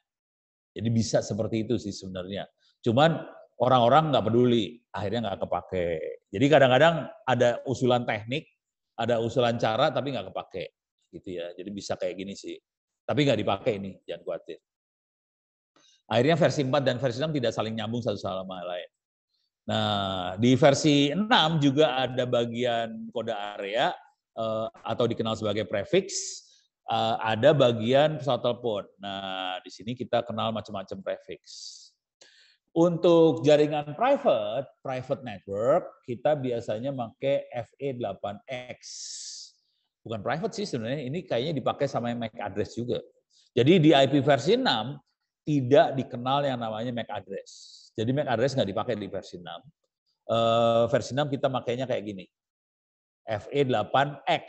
S2: Jadi bisa seperti itu sih sebenarnya. Cuman orang-orang nggak peduli, akhirnya nggak kepake. Jadi kadang-kadang ada usulan teknik, ada usulan cara, tapi nggak kepake, gitu ya. Jadi bisa kayak gini sih, tapi nggak dipakai ini, jangan khawatir. Akhirnya versi 4 dan versi 6 tidak saling nyambung satu sama lain. Nah, di versi 6 juga ada bagian kode area eh, atau dikenal sebagai prefix, eh, ada bagian pesawat telepon. Nah, di sini kita kenal macam-macam prefix. Untuk jaringan private, private network, kita biasanya pakai FE8X. Bukan private sih sebenarnya, ini kayaknya dipakai sama yang MAC address juga. Jadi di IP versi 6, tidak dikenal yang namanya MAC address. Jadi MAC address nggak dipakai di versi 6. Eh, versi 6 kita makainya kayak gini. FE8X.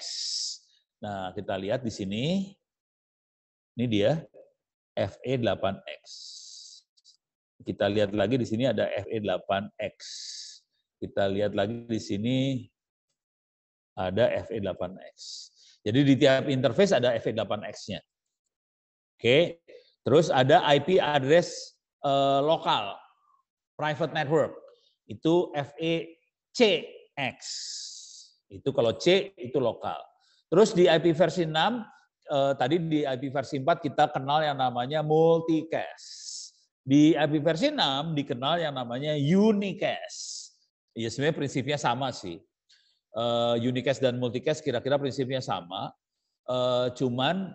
S2: Nah, kita lihat di sini. Ini dia, FE8X. Kita lihat lagi di sini ada FE8X. Kita lihat lagi di sini ada FE8X. Jadi di tiap interface ada FE8X-nya. Oke, terus ada IP address uh, lokal, private network. Itu FECX. Itu kalau C itu lokal. Terus di IP versi 6, uh, eh, tadi di IP versi 4 kita kenal yang namanya multicast. Di IP versi 6 dikenal yang namanya unicast. Ya sebenarnya prinsipnya sama sih. Uh, unicast dan multicast kira-kira prinsipnya sama. Eh, cuman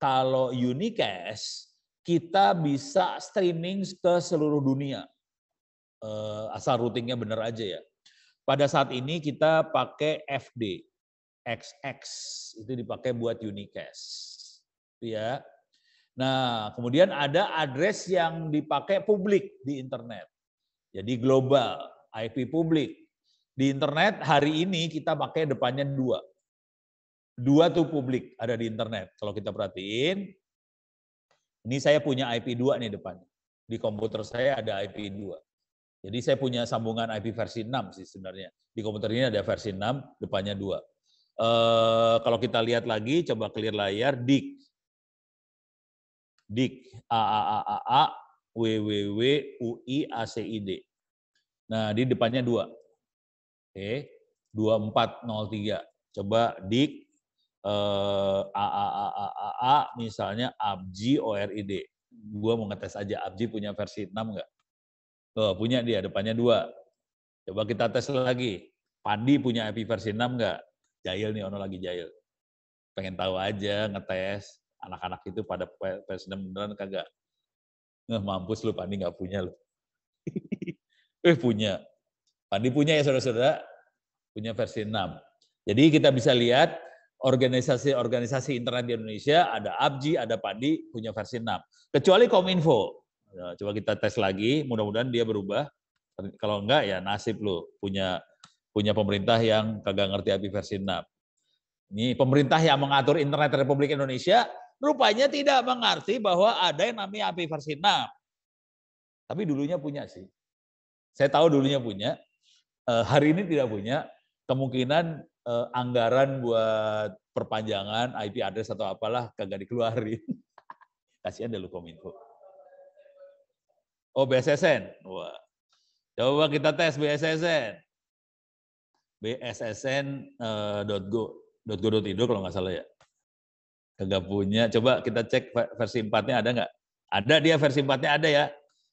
S2: kalau unicast kita bisa streaming ke seluruh dunia. Uh, asal routingnya benar aja ya. Pada saat ini kita pakai FD, XX itu dipakai buat unicast. Ya. Nah, kemudian ada address yang dipakai publik di internet. Jadi global, IP publik. Di internet hari ini kita pakai depannya dua. Dua tuh publik ada di internet. Kalau kita perhatiin, ini saya punya ip dua nih depannya. Di komputer saya ada ip dua. Jadi saya punya sambungan IP versi 6 sih sebenarnya. Di komputer ini ada versi 6, depannya dua. E, kalau kita lihat lagi, coba clear layar, dik dik A C I D. Nah, di depannya dua. Oke, dua empat nol tiga. Coba dik eh, A A misalnya abji D. Gua mau ngetes aja abji punya versi enam nggak? Oh, punya dia, depannya dua. Coba kita tes lagi. Pandi punya IP versi 6 enggak? Jail nih, Ono lagi jail. Pengen tahu aja, ngetes anak-anak itu pada PS6 beneran kagak Nggak mampus lu Pandi nggak punya lu. eh punya. Pandi punya ya saudara-saudara. Punya versi 6. Jadi kita bisa lihat organisasi-organisasi internet di Indonesia ada Abji, ada Pandi punya versi 6. Kecuali Kominfo. Ya, coba kita tes lagi, mudah-mudahan dia berubah. Kalau enggak ya nasib lu punya punya pemerintah yang kagak ngerti API versi 6. Ini pemerintah yang mengatur internet Republik Indonesia rupanya tidak mengerti bahwa ada yang namanya api Varsina. Tapi dulunya punya sih. Saya tahu dulunya punya. Eh, hari ini tidak punya. Kemungkinan eh, anggaran buat perpanjangan IP address atau apalah kagak dikeluarin. Kasihan deh lu kominfo. Oh BSSN. Wah. Coba kita tes BSSN bssn.go.go.id eh, kalau nggak salah ya. Enggak punya. Coba kita cek versi 4-nya ada enggak? Ada dia versi 4-nya ada ya.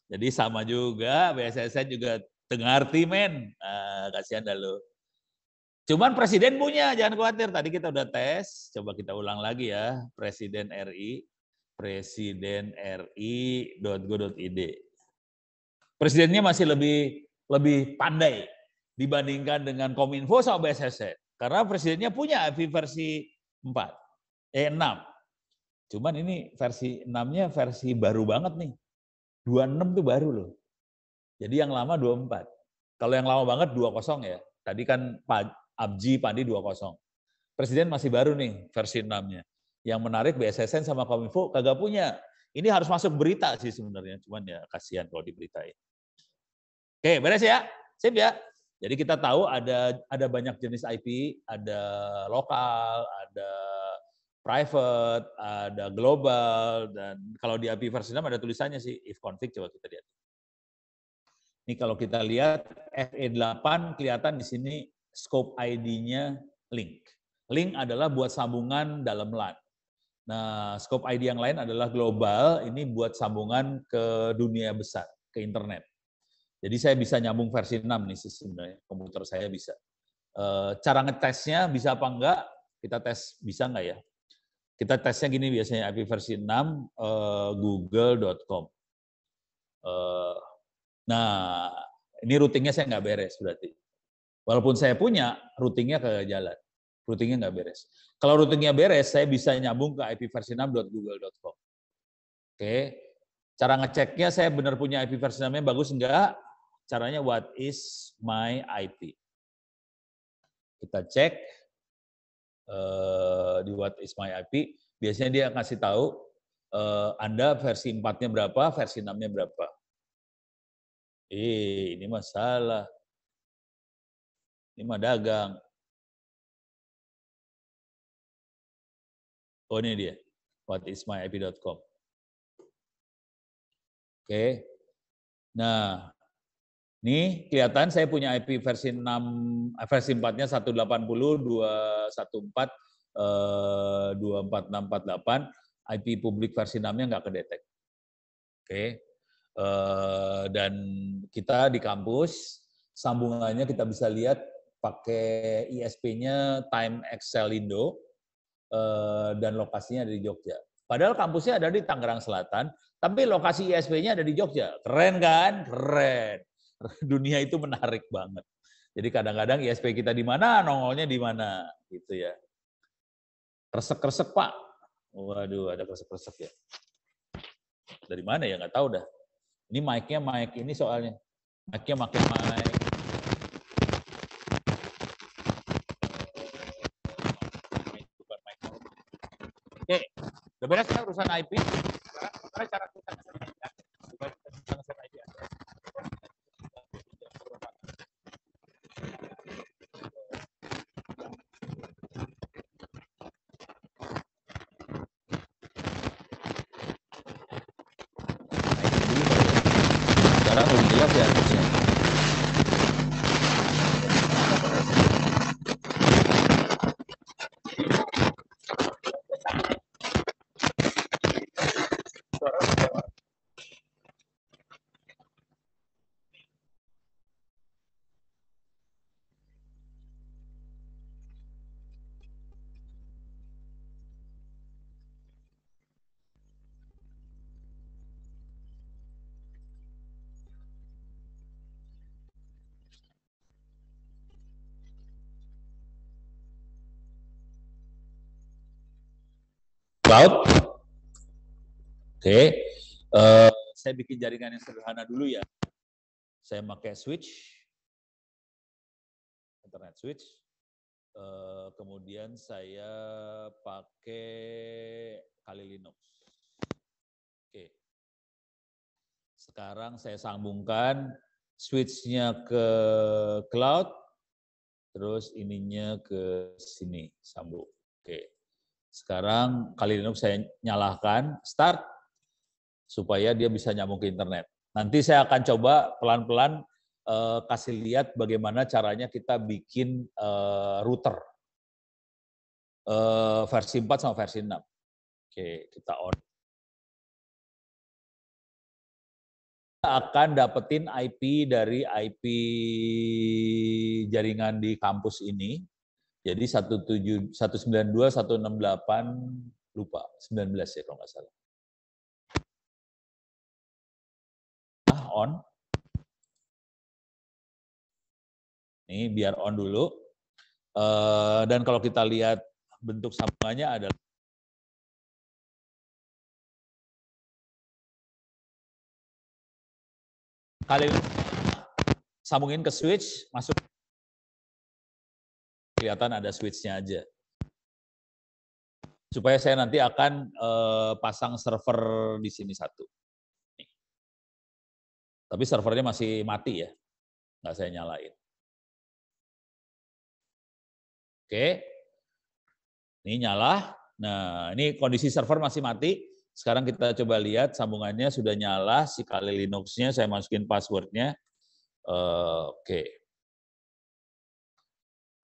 S2: Jadi sama juga, BSSN juga dengar men. Ah, kasihan dah lu. Cuman presiden punya, jangan khawatir. Tadi kita udah tes, coba kita ulang lagi ya. Presiden RI, presiden RI.go.id. Presidennya masih lebih lebih pandai dibandingkan dengan Kominfo sama BSSN. Karena presidennya punya versi 4 eh 6. Cuman ini versi 6-nya versi baru banget nih. 26 tuh baru loh. Jadi yang lama 24. Kalau yang lama banget 20 ya. Tadi kan Abji Pandi 20. Presiden masih baru nih versi 6-nya. Yang menarik BSSN sama Kominfo kagak punya. Ini harus masuk berita sih sebenarnya, cuman ya kasihan kalau diberitain. Oke, beres ya? Sip ya? Jadi kita tahu ada ada banyak jenis IP, ada lokal, ada private, ada global, dan kalau di API versi 6 ada tulisannya sih, if config coba kita lihat. Ini kalau kita lihat FE8 kelihatan di sini scope ID-nya link. Link adalah buat sambungan dalam LAN. Nah, scope ID yang lain adalah global, ini buat sambungan ke dunia besar, ke internet. Jadi saya bisa nyambung versi 6 nih sebenarnya, komputer saya bisa. Eh, cara ngetesnya bisa apa enggak, kita tes bisa enggak ya. Kita tesnya gini biasanya IP versi 6 uh, eh, google.com. Uh, eh, nah, ini routingnya saya nggak beres berarti. Walaupun saya punya, routingnya ke jalan. Routingnya nggak beres. Kalau routingnya beres, saya bisa nyambung ke IP versi 6.google.com. Oke. Cara ngeceknya saya benar punya IP versi 6-nya bagus enggak? Caranya what is my IP. Kita cek Eh, di What Is My IP, biasanya dia kasih tahu uh, Anda
S1: versi 4-nya berapa, versi 6-nya berapa. Eh, ini masalah. Ini mah dagang. Oh, ini dia. whatismyip.com. Oke. Okay. Nah, ini
S2: kelihatan saya punya IP versi 6 eh, versi 4-nya 180 214 eh, 24648 IP publik versi 6-nya nggak kedetek. Oke. Eh, dan kita di kampus sambungannya kita bisa lihat pakai ISP-nya Time Excelindo eh, dan lokasinya ada di Jogja. Padahal kampusnya ada di Tangerang Selatan, tapi lokasi ISP-nya ada di Jogja. Keren kan? Keren. dunia itu menarik banget. Jadi kadang-kadang ISP kita di mana, nongolnya di mana, gitu ya. Kresek-kresek pak, waduh ada kresek-kresek ya. Dari mana ya nggak tahu dah. Ini mic-nya mic ini soalnya, mic-nya makin mic.
S1: Oke, udah beres ya urusan IP. Sekarang cara cloud. Oke, okay. uh, eh,
S2: saya bikin jaringan yang sederhana dulu ya. Saya pakai switch, internet switch. Uh, kemudian saya pakai Kali Linux. Oke. Okay. Sekarang saya sambungkan switchnya ke cloud, terus ininya ke sini, sambung. Oke. Okay. Sekarang kali ini saya nyalakan, start, supaya dia bisa nyambung ke internet. Nanti saya akan coba pelan-pelan eh, kasih lihat bagaimana caranya kita bikin eh, router.
S1: Eh, versi 4 sama versi 6. Oke, kita on. akan dapetin IP dari IP
S2: jaringan di kampus ini. Jadi 17,
S1: 192, 168, lupa, 19 ya kalau nggak salah. Ah, on. Ini biar on dulu. Uh, dan kalau kita lihat bentuk sambungannya adalah kalian sambungin ke switch, masuk kelihatan ada switch-nya aja.
S2: Supaya saya nanti akan uh, pasang server di
S1: sini satu. Nih. Tapi servernya masih mati ya, nggak saya nyalain. Oke,
S2: ini nyala. Nah, ini kondisi server masih mati. Sekarang kita coba lihat sambungannya sudah nyala, si kali Linux-nya, saya masukin password-nya. Uh,
S1: Oke. Okay.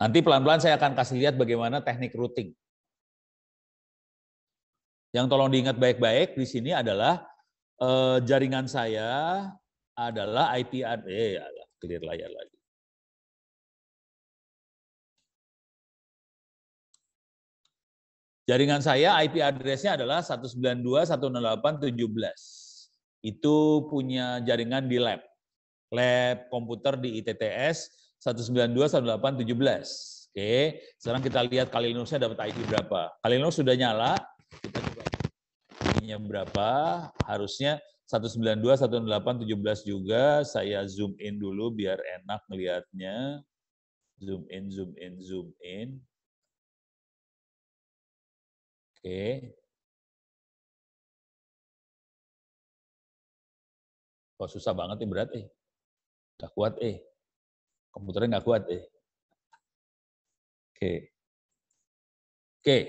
S1: Nanti pelan-pelan saya akan kasih lihat bagaimana teknik routing. Yang tolong diingat baik-baik di sini adalah eh, jaringan saya adalah IP eh ya, ya, clear layar lagi. Jaringan saya IP address-nya adalah 192.168.17.
S2: Itu punya jaringan di lab. Lab komputer di ITTS 192, 18, 17. Oke, sekarang kita lihat Kalinusnya dapat ID berapa. Kalinus sudah nyala, kita coba ID-nya berapa, harusnya 192, 18, 17 juga. Saya zoom in dulu biar
S1: enak melihatnya Zoom in, zoom in, zoom in. Oke, Kok oh, susah banget nih berat eh. Tak kuat eh komputernya nggak kuat deh. Oke. Oke. Okay.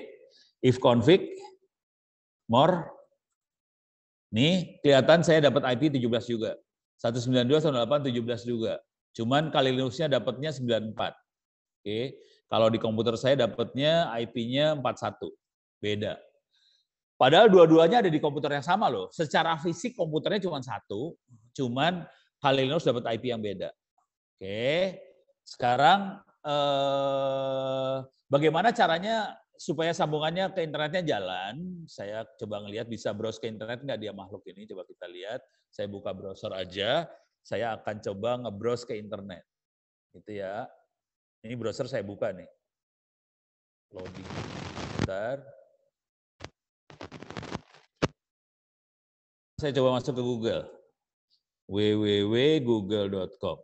S1: If config more
S2: nih kelihatan saya dapat IP 17 juga. 192 tujuh 17 juga. Cuman kali Linuxnya dapatnya 94. Oke. Kalau di komputer saya dapatnya IP-nya 41. Beda. Padahal dua-duanya ada di komputer yang sama loh. Secara fisik komputernya cuma satu, cuman Kali Linux dapat IP yang beda. Oke. Sekarang eh, bagaimana caranya supaya sambungannya ke internetnya jalan? Saya coba ngelihat bisa browse ke internet nggak dia makhluk ini? Coba kita lihat. Saya buka browser aja. Saya akan coba ngebrowse ke internet. Gitu ya. Ini browser saya buka nih. Loading. Bentar.
S1: Saya coba masuk ke Google. www.google.com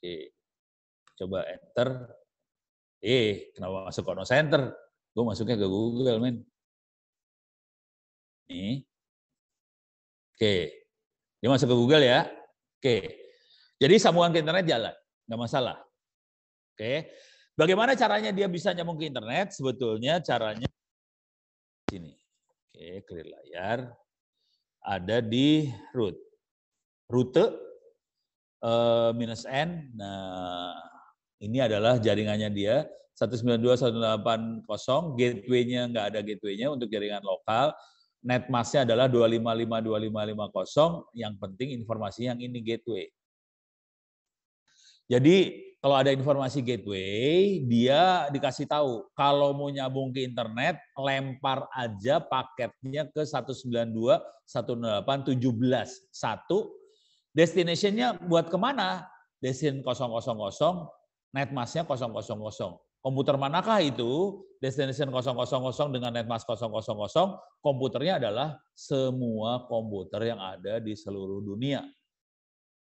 S1: Oke. Coba enter. Eh, kenapa masuk kono center? Gue masuknya ke Google, men. Nih. Oke. Dia masuk ke Google ya. Oke.
S2: Jadi sambungan ke internet jalan. Nggak masalah. Oke. Bagaimana caranya dia bisa nyambung ke internet? Sebetulnya caranya sini. Oke, clear layar. Ada di root. Rute Eh, minus N. Nah, ini adalah jaringannya dia. 192.180, gateway-nya nggak ada gateway-nya untuk jaringan lokal. Net mask nya adalah 2552550, yang penting informasi yang ini gateway. Jadi kalau ada informasi gateway, dia dikasih tahu kalau mau nyambung ke internet, lempar aja paketnya ke belas Satu Destinationnya buat kemana? Destin 000, masnya 000. Komputer manakah itu? Destination 000 dengan net mask 000, komputernya adalah semua komputer yang ada di seluruh dunia.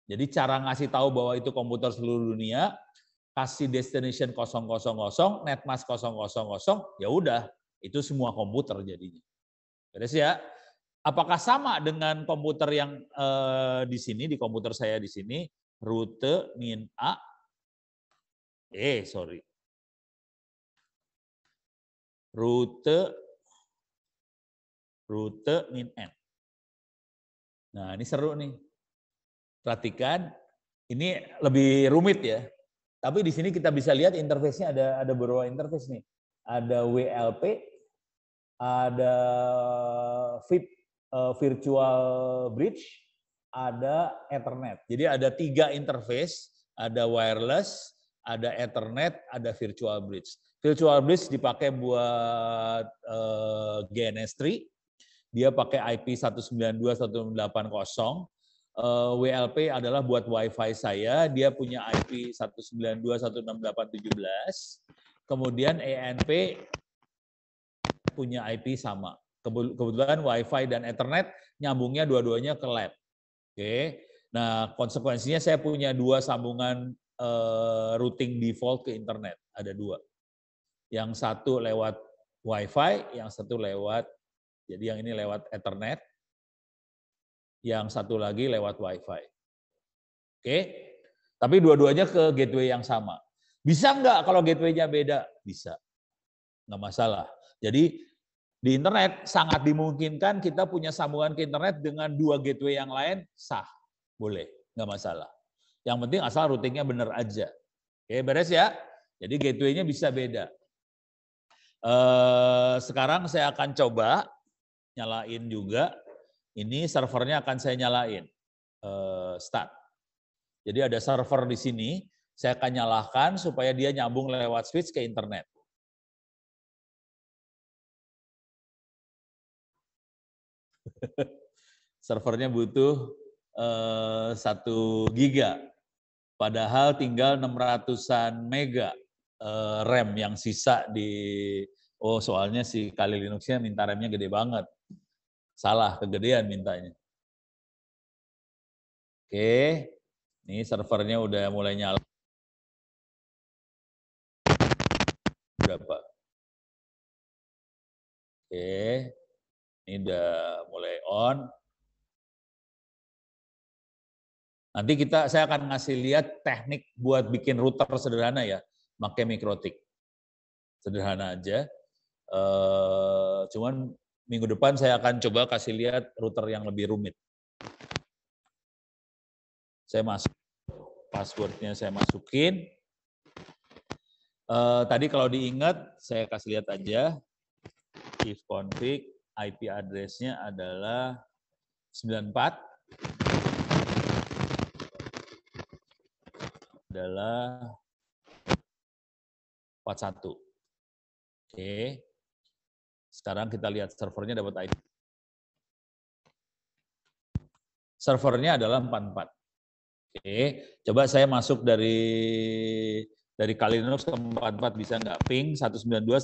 S2: Jadi cara ngasih tahu bahwa itu komputer seluruh dunia, kasih destination 000, mask 000, ya udah, itu semua komputer jadinya. Beres ya? Apakah sama dengan komputer yang eh, di sini, di komputer saya di sini,
S1: rute min A? Eh, sorry. Rute rute min N. Nah, ini seru nih. Perhatikan,
S2: ini lebih rumit ya. Tapi di sini kita bisa lihat interface-nya ada ada beberapa interface nih. Ada WLP, ada VIP uh, virtual bridge, ada Ethernet. Jadi ada tiga interface, ada wireless, ada Ethernet, ada virtual bridge. Virtual bridge dipakai buat uh, eh, GNS3, dia pakai IP 192.180. Uh, WLP adalah buat WiFi saya, dia punya IP 192.168.17. Kemudian ANP e punya IP sama. Kebetulan WiFi dan Ethernet nyambungnya dua-duanya ke lab. Oke. Nah, konsekuensinya saya punya dua sambungan uh, routing default ke internet. Ada dua. Yang satu lewat WiFi, yang satu lewat jadi yang ini lewat Ethernet, yang satu lagi lewat WiFi. Oke, tapi dua-duanya ke gateway yang sama. Bisa nggak kalau gateway-nya beda? Bisa, nggak masalah. Jadi di internet sangat dimungkinkan kita punya sambungan ke internet dengan dua gateway yang lain sah boleh nggak masalah yang penting asal routingnya benar aja oke beres ya jadi gateway-nya bisa beda eh, sekarang saya akan coba nyalain juga ini servernya akan saya nyalain eh, start
S1: jadi ada server di sini saya akan nyalakan supaya dia nyambung lewat switch ke internet Servernya butuh eh, satu uh, giga,
S2: padahal tinggal 600-an mega uh, RAM yang sisa di oh soalnya si kali Linuxnya minta RAM-nya gede banget.
S1: Salah, kegedean mintanya. Oke, ini servernya udah mulai nyala. Berapa? Oke, ini udah mulai on. Nanti kita saya akan
S2: ngasih lihat teknik buat bikin router sederhana ya, pakai mikrotik. Sederhana aja. E, cuman minggu depan saya akan coba kasih lihat router yang lebih rumit. Saya masuk passwordnya saya masukin. E, tadi kalau diingat saya kasih lihat aja if config IP address-nya adalah 94 adalah 41. Oke. Sekarang kita lihat servernya dapat IP. Servernya adalah 44. Oke, coba saya masuk dari dari Kalinux ke 44 bisa nggak? Ping 192 18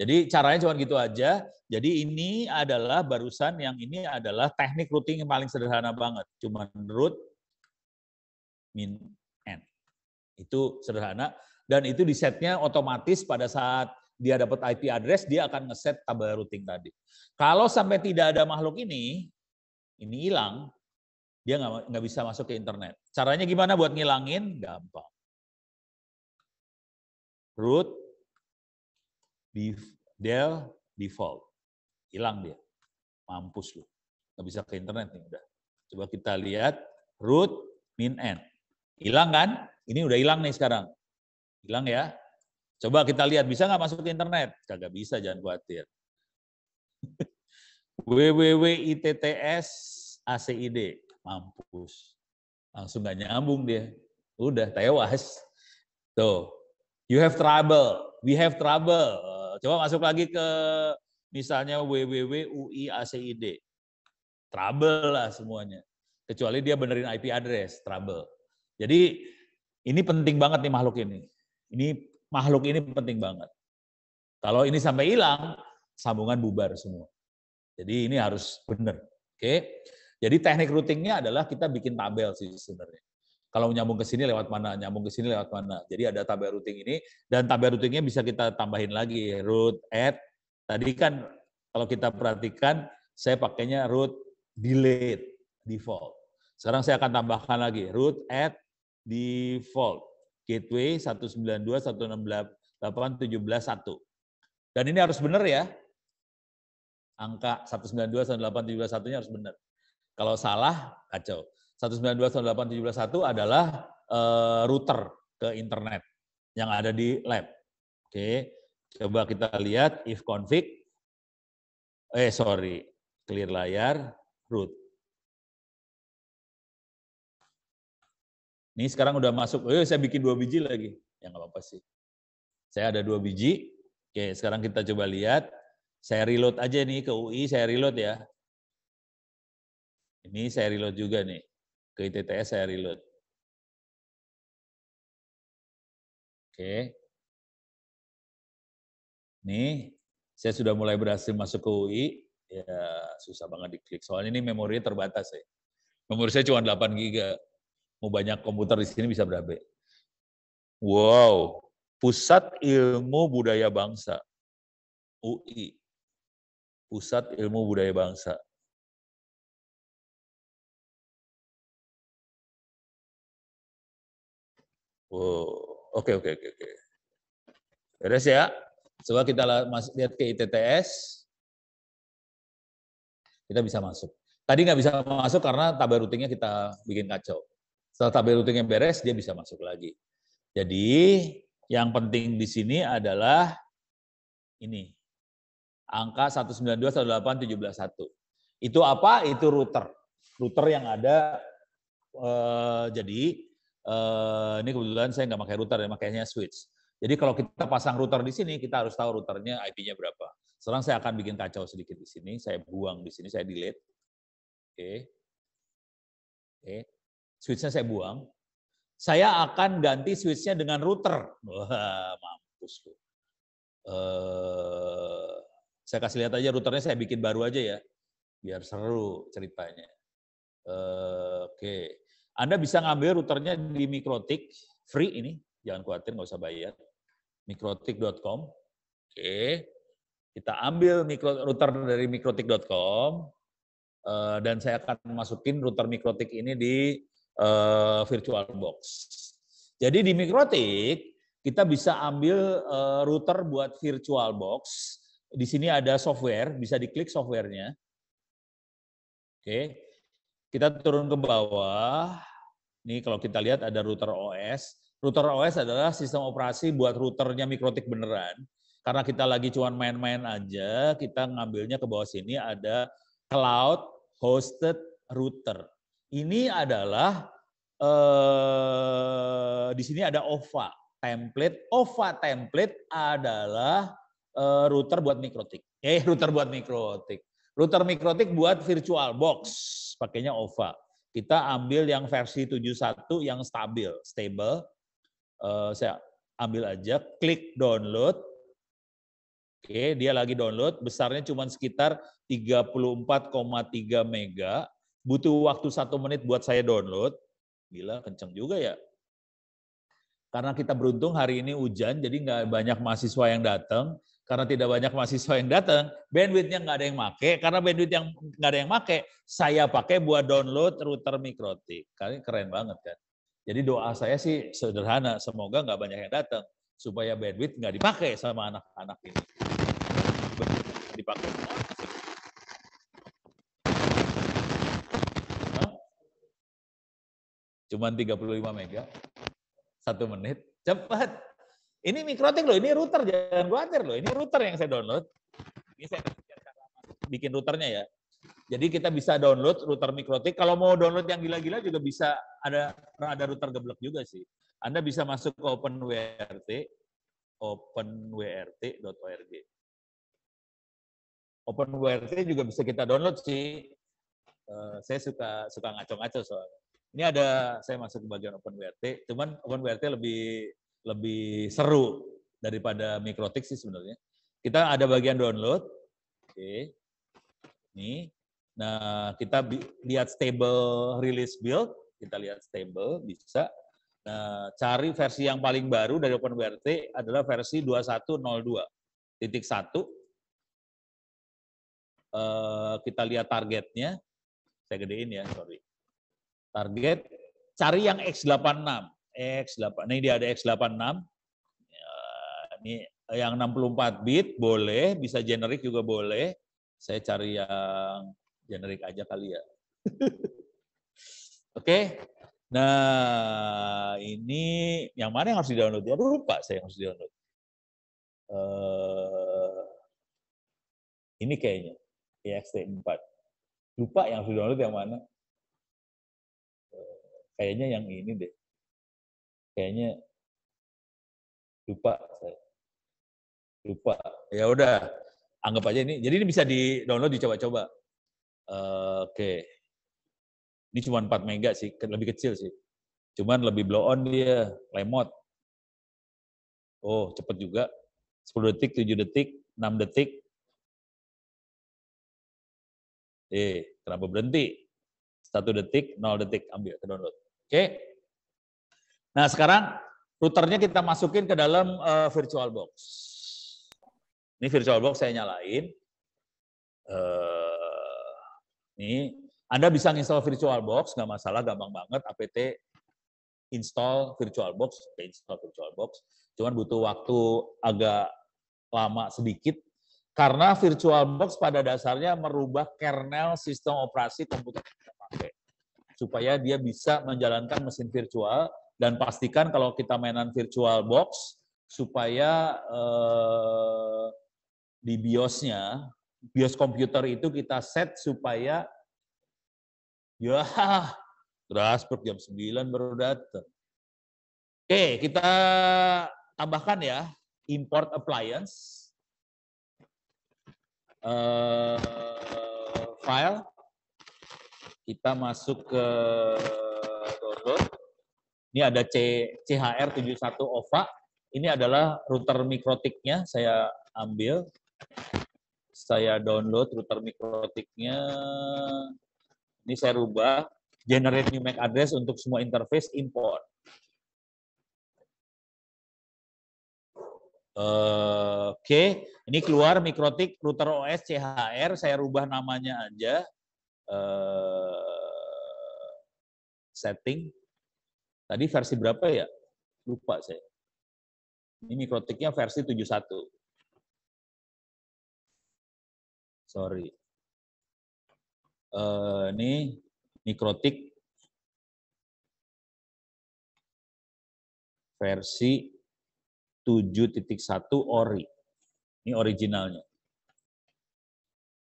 S2: Jadi caranya cuma gitu aja. Jadi ini adalah barusan yang ini adalah teknik routing yang paling sederhana banget. Cuma root min n. Itu sederhana dan itu di setnya otomatis pada saat dia dapat IP address dia akan ngeset tabel routing tadi. Kalau sampai tidak ada makhluk ini, ini hilang, dia nggak bisa masuk ke internet. Caranya gimana buat ngilangin? Gampang.
S1: Root Dell
S2: default. Hilang dia. Mampus lu. Gak bisa ke internet nih udah. Coba kita lihat root min n. Hilang kan? Ini udah hilang nih sekarang. Hilang ya. Coba kita lihat bisa nggak masuk ke internet? Kagak bisa jangan khawatir. www.itts acid mampus. Langsung nggak nyambung dia. Udah tewas. Tuh. You have trouble. We have trouble coba masuk lagi ke misalnya www.uiacid. Trouble lah semuanya. Kecuali dia benerin IP address, trouble. Jadi ini penting banget nih makhluk ini. Ini makhluk ini penting banget. Kalau ini sampai hilang, sambungan bubar semua. Jadi ini harus benar. Oke. Jadi teknik routingnya adalah kita bikin tabel sih sebenarnya kalau nyambung ke sini lewat mana, nyambung ke sini lewat mana. Jadi ada tabel routing ini dan tabel routingnya bisa kita tambahin lagi root add. Tadi kan kalau kita perhatikan saya pakainya root delete default. Sekarang saya akan tambahkan lagi root add default gateway 192.168.17.1. Dan ini harus benar ya. Angka 192.168.17.1-nya harus benar. Kalau salah, kacau. 192.168.17.1 adalah uh, router ke internet yang ada di lab. Oke, okay. coba kita lihat if config,
S1: eh sorry, clear layar, root. Ini sekarang udah masuk, oh saya bikin dua biji lagi.
S2: Ya nggak apa-apa sih. Saya ada dua biji, oke sekarang kita coba lihat.
S1: Saya reload aja nih ke UI, saya reload ya. Ini saya reload juga nih ke ITTS saya reload. Oke. Nih, saya sudah mulai
S2: berhasil masuk ke UI. Ya, susah banget diklik. Soalnya ini memori terbatas ya. Memori saya cuma 8 GB. Mau banyak komputer di sini bisa berapa? Wow, Pusat Ilmu Budaya Bangsa. UI.
S1: Pusat Ilmu Budaya Bangsa. Oh, oke, oke, oke, oke. Beres ya, ya. Coba kita lihat ke ITTS.
S2: Kita bisa masuk. Tadi nggak bisa masuk karena tabel routingnya kita bikin kacau. Setelah tabel routingnya beres, dia bisa masuk lagi. Jadi yang penting di sini adalah ini. Angka 192, Itu apa? Itu router. Router yang ada. Eh, jadi Eh, ini kebetulan saya nggak pakai router, ya, makanya switch. Jadi kalau kita pasang router di sini, kita harus tahu routernya IP-nya berapa. Sekarang saya akan bikin kacau sedikit di sini, saya buang di sini, saya delete. Oke. Oke. Okay. Switch-nya saya buang. Saya akan ganti switch-nya dengan router. Wah, mampus Uh, saya kasih lihat aja routernya saya bikin baru aja ya. Biar seru ceritanya. Uh, Oke. Okay. Anda bisa ngambil routernya di Mikrotik, free ini, jangan khawatir, nggak usah bayar. Mikrotik.com, oke. Kita ambil mikro, router dari mikrotik.com, eh, dan saya akan masukin router Mikrotik ini di uh, virtual box. Jadi di Mikrotik kita bisa ambil eh, router buat virtual box. Di sini ada software, bisa diklik softwarenya. Oke, kita turun ke bawah. Ini kalau kita lihat ada router OS. Router OS adalah sistem operasi buat routernya mikrotik beneran. Karena kita lagi cuman main-main aja, kita ngambilnya ke bawah sini ada cloud hosted router. Ini adalah eh, di sini ada OVA template. OVA template adalah eh, router buat mikrotik. Eh, router buat mikrotik. Router mikrotik buat virtual box, pakainya OVA. Kita ambil yang versi 71 yang stabil, stable. Uh, saya ambil aja, klik download. Oke, dia lagi download, besarnya cuma sekitar 34,3 mega. Butuh waktu satu menit buat saya download. Gila, kenceng juga ya. Karena kita beruntung hari ini hujan, jadi nggak banyak mahasiswa yang datang karena tidak banyak mahasiswa yang datang, bandwidthnya nggak ada yang make, karena bandwidth yang nggak ada yang make, saya pakai buat download router mikrotik. Kali keren banget kan? Jadi doa saya sih sederhana, semoga nggak banyak yang datang, supaya bandwidth nggak dipakai sama anak-anak ini. Dipakai. Cuman 35 mega, satu menit, cepat. Ini mikrotik loh, ini router, jangan khawatir loh. Ini router yang saya download. Ini saya bikin routernya ya. Jadi kita bisa download router mikrotik. Kalau mau download yang gila-gila juga bisa ada ada router geblek juga sih. Anda bisa masuk ke OpenWRT, openwrt.org. OpenWRT juga bisa kita download sih. Eh, saya suka suka ngaco-ngaco soalnya. Ini ada saya masuk ke bagian OpenWRT, cuman OpenWRT lebih lebih seru daripada mikrotik sih sebenarnya. Kita ada bagian download. Oke. Ini. Nah, kita lihat stable release build, kita lihat stable bisa. Nah, cari versi yang paling baru dari OpenWrt adalah versi 2102.1. Eh, kita lihat targetnya. Saya gedein ya, sorry. Target cari yang X86. X8. ini dia ada X86. Ya, ini yang 64 bit boleh, bisa generik juga boleh. Saya cari yang generik aja kali ya. Oke. Okay. Nah, ini yang mana yang harus di-download? Ya,
S1: lupa saya yang harus di-download. Uh, ini kayaknya, EXT4. Lupa yang harus di-download yang mana. Uh, kayaknya yang ini deh kayaknya lupa saya. Lupa. Ya udah, anggap aja ini.
S2: Jadi ini bisa di-download dicoba-coba. Uh, Oke. Okay. Ini cuma 4 mega sih, lebih kecil sih. Cuman lebih blow on dia, lemot.
S1: Oh, cepet juga. 10 detik, 7 detik, 6 detik. Eh, kenapa berhenti? 1 detik,
S2: 0 detik, ambil ke download.
S1: Oke. Okay? Nah, sekarang routernya kita
S2: masukin ke dalam uh, virtual box. Ini virtual box saya nyalain. Uh, ini Anda bisa install virtual box, nggak masalah, gampang banget. apt install virtual box, install virtual box. Cuman butuh waktu agak lama sedikit karena virtual box pada dasarnya merubah kernel sistem operasi komputer yang kita pakai supaya dia bisa menjalankan mesin virtual dan pastikan kalau kita mainan virtual box supaya eh, di BIOS-nya BIOS komputer itu kita set supaya ya per jam 9 baru datang. Oke, kita tambahkan ya import appliance eh, file kita masuk ke download ini ada C, CHR71 OVA. Ini adalah router mikrotiknya saya ambil. Saya download router mikrotiknya. Ini saya rubah. Generate new MAC address untuk semua interface import. Oke, okay. ini keluar mikrotik router OS CHR. Saya rubah namanya aja. Eh,
S1: setting Tadi versi berapa ya? Lupa saya. Ini mikrotiknya versi 71. Sorry. Uh, ini mikrotik versi 7.1 ori. Ini originalnya.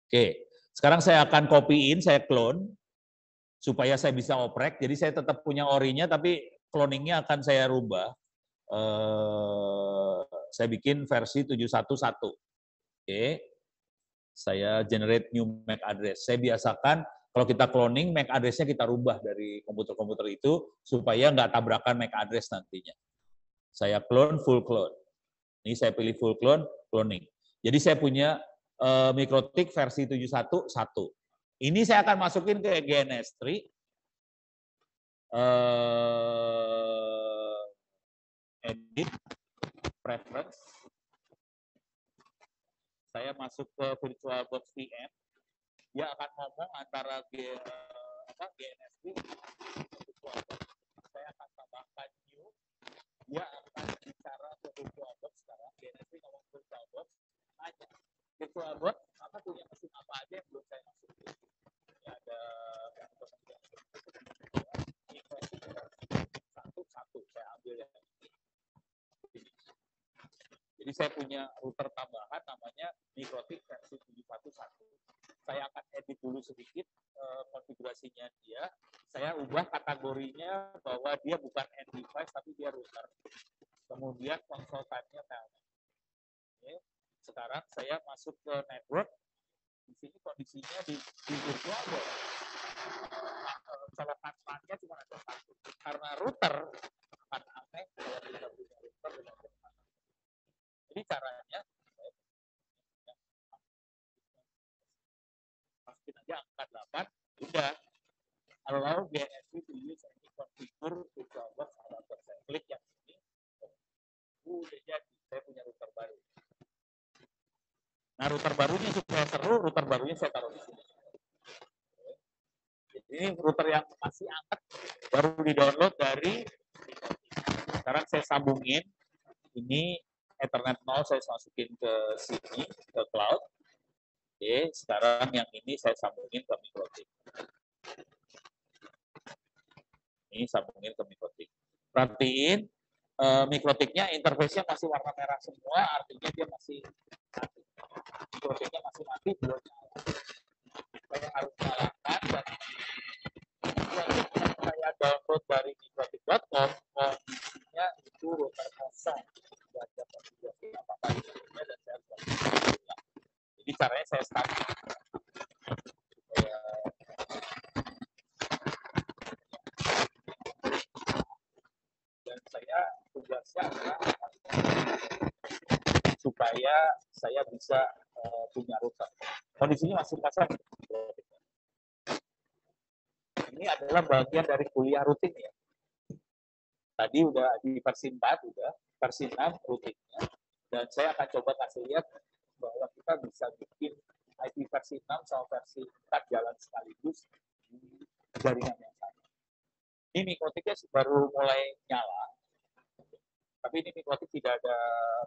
S2: Oke, sekarang saya akan copy in saya clone supaya saya bisa oprek. Jadi saya tetap punya orinya tapi cloningnya akan saya rubah. Eh, saya bikin versi 711. Oke. Saya generate new MAC address. Saya biasakan kalau kita cloning, MAC address-nya kita rubah dari komputer-komputer itu supaya nggak tabrakan MAC address nantinya. Saya clone, full clone. Ini saya pilih full clone, cloning. Jadi saya punya uh, eh, Mikrotik versi 71.1. Ini saya akan masukin ke GNS3,
S1: uh, eh, edit preference saya masuk ke virtual box VM dia akan ngomong antara G, apa, GNSB virtual box saya akan tambahkan new dia akan bicara ke virtual box sekarang GNSB ngomong virtual box aja virtual box maka punya mesin apa aja yang belum saya masukin ya, ada satu satu saya ambil yang ini jadi saya punya router tambahan namanya Mikrotik versi 711. Saya akan edit dulu sedikit e, konfigurasinya dia. Saya ubah kategorinya bahwa dia bukan end device tapi dia router. Kemudian konsultannya type-nya Sekarang saya masuk ke network. Di sini kondisinya di, di virtual kalau manfaatnya cuma ada satu karena router akan aneh kalau kita punya router jadi caranya masukin aja angka 8 udah kalau BSD to use any konfigur to browser adapter saya klik yang ini oh, udah jadi saya punya router baru nah router barunya supaya seru router barunya saya taruh di sini ini router yang masih anget baru di-download dari sekarang saya sambungin ini Ethernet 0 saya masukin ke sini ke cloud. Oke, sekarang yang ini saya sambungin ke mikrotik. Ini sambungin ke mikrotik. Perhatiin e, eh, mikrotiknya interface-nya masih warna merah semua, artinya dia masih mati. Mikrotiknya masih mati saya harus arahkan dan saya download dari dikotip.com eh, ya itu router kosong baca konfigurasi apa kali dan saya harus jadi caranya saya start dan saya tugasnya adalah supaya saya bisa uh, punya router kondisinya masih pasang adalah bagian dari kuliah rutin ya. Tadi udah di versi 4 udah, versi 6 rutinnya. Dan saya akan coba kasih lihat bahwa kita bisa bikin IP versi 6 sama versi 4 jalan sekaligus di jaringan yang sama. Ini mikrotiknya baru mulai nyala. Tapi ini mikrotik tidak ada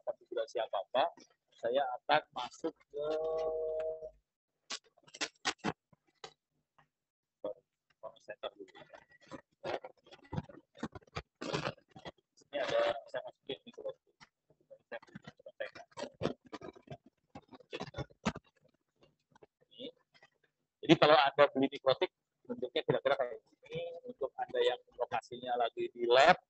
S1: konfigurasi apa-apa.
S2: Saya akan masuk
S1: ke di klotik bentuknya kira-kira kayak ini untuk anda yang lokasinya lagi di lab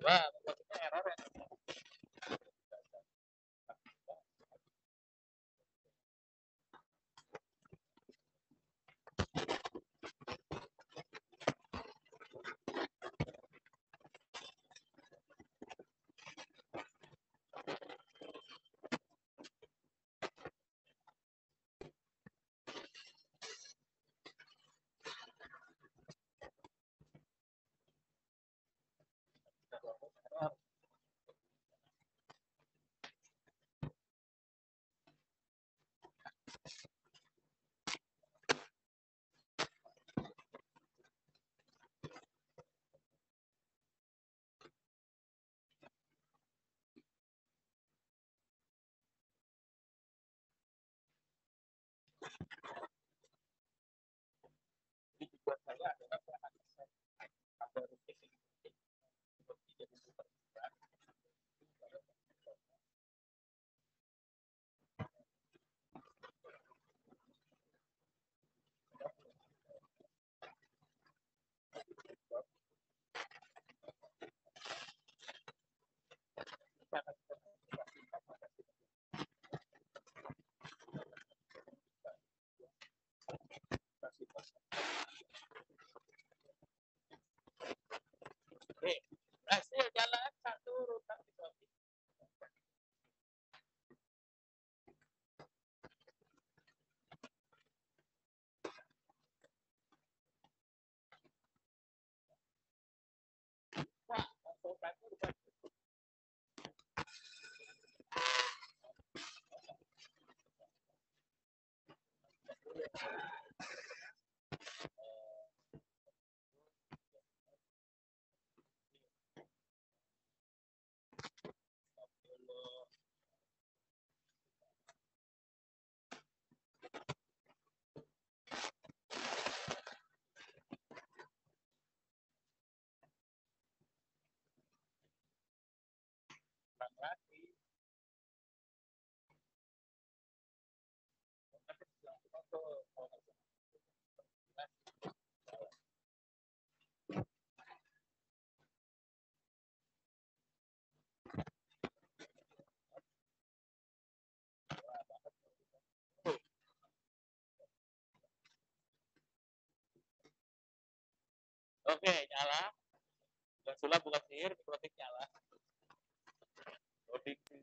S1: subscribe. Oke, nyala. Bukan sulap, bukan sihir, mikrotik nyala. taking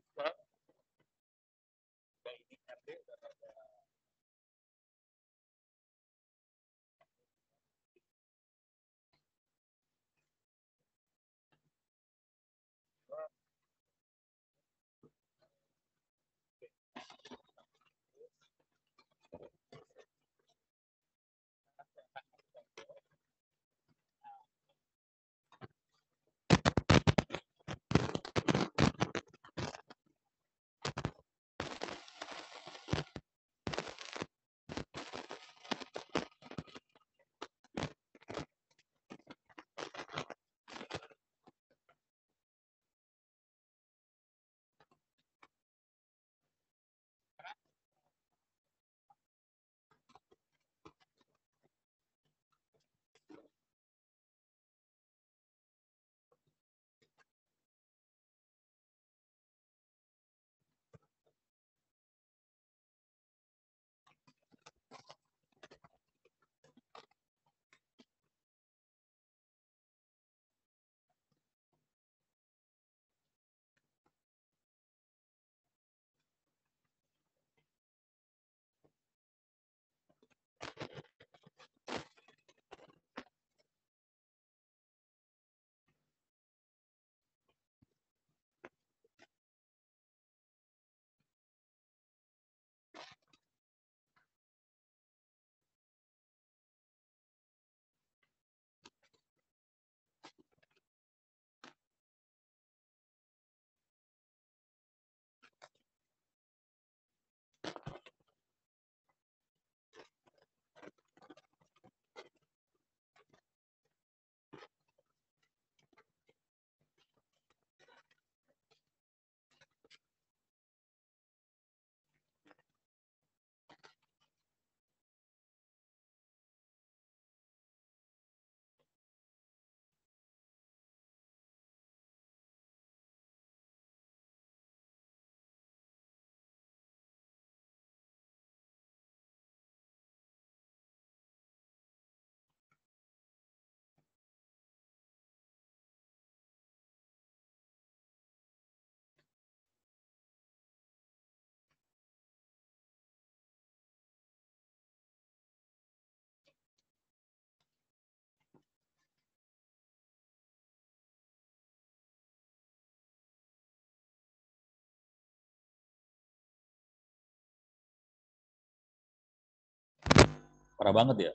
S1: Parah banget ya.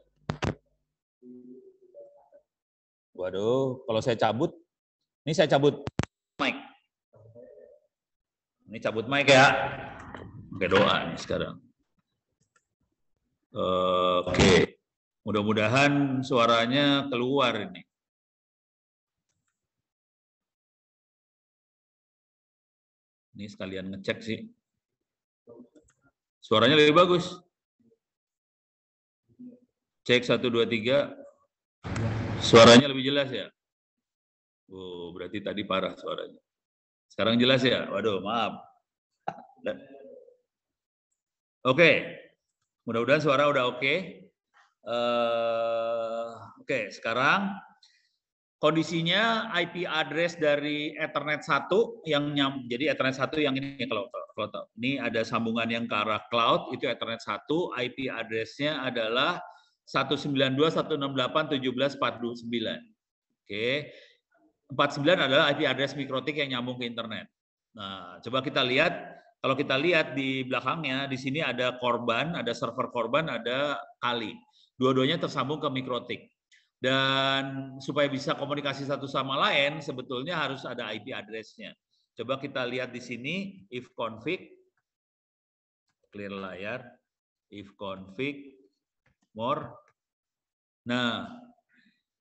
S1: Waduh, kalau saya cabut, ini saya cabut mic.
S2: Ini cabut mic ya.
S1: Oke, doa nih sekarang. Oke. Mudah-mudahan suaranya keluar ini. Ini sekalian ngecek sih. Suaranya lebih bagus. Cek satu dua tiga
S2: Suaranya lebih jelas ya? Oh, berarti tadi parah suaranya. Sekarang jelas ya? Waduh, maaf. Oke. Okay. Mudah-mudahan suara udah oke. Okay. Uh, eh, oke, okay, sekarang kondisinya IP address dari Ethernet satu yang nyam, jadi Ethernet satu yang ini kalau kalau ini ada sambungan yang ke arah cloud itu Ethernet satu IP addressnya adalah adalah 192, 168, 17, 49. Oke. 49 adalah IP address mikrotik yang nyambung ke internet. Nah, coba kita lihat kalau kita lihat di belakangnya di sini ada korban, ada server korban, ada kali. Dua-duanya tersambung ke mikrotik. Dan supaya bisa komunikasi satu sama lain sebetulnya harus ada IP addressnya Coba kita lihat di sini if config clear layar if config more. Nah,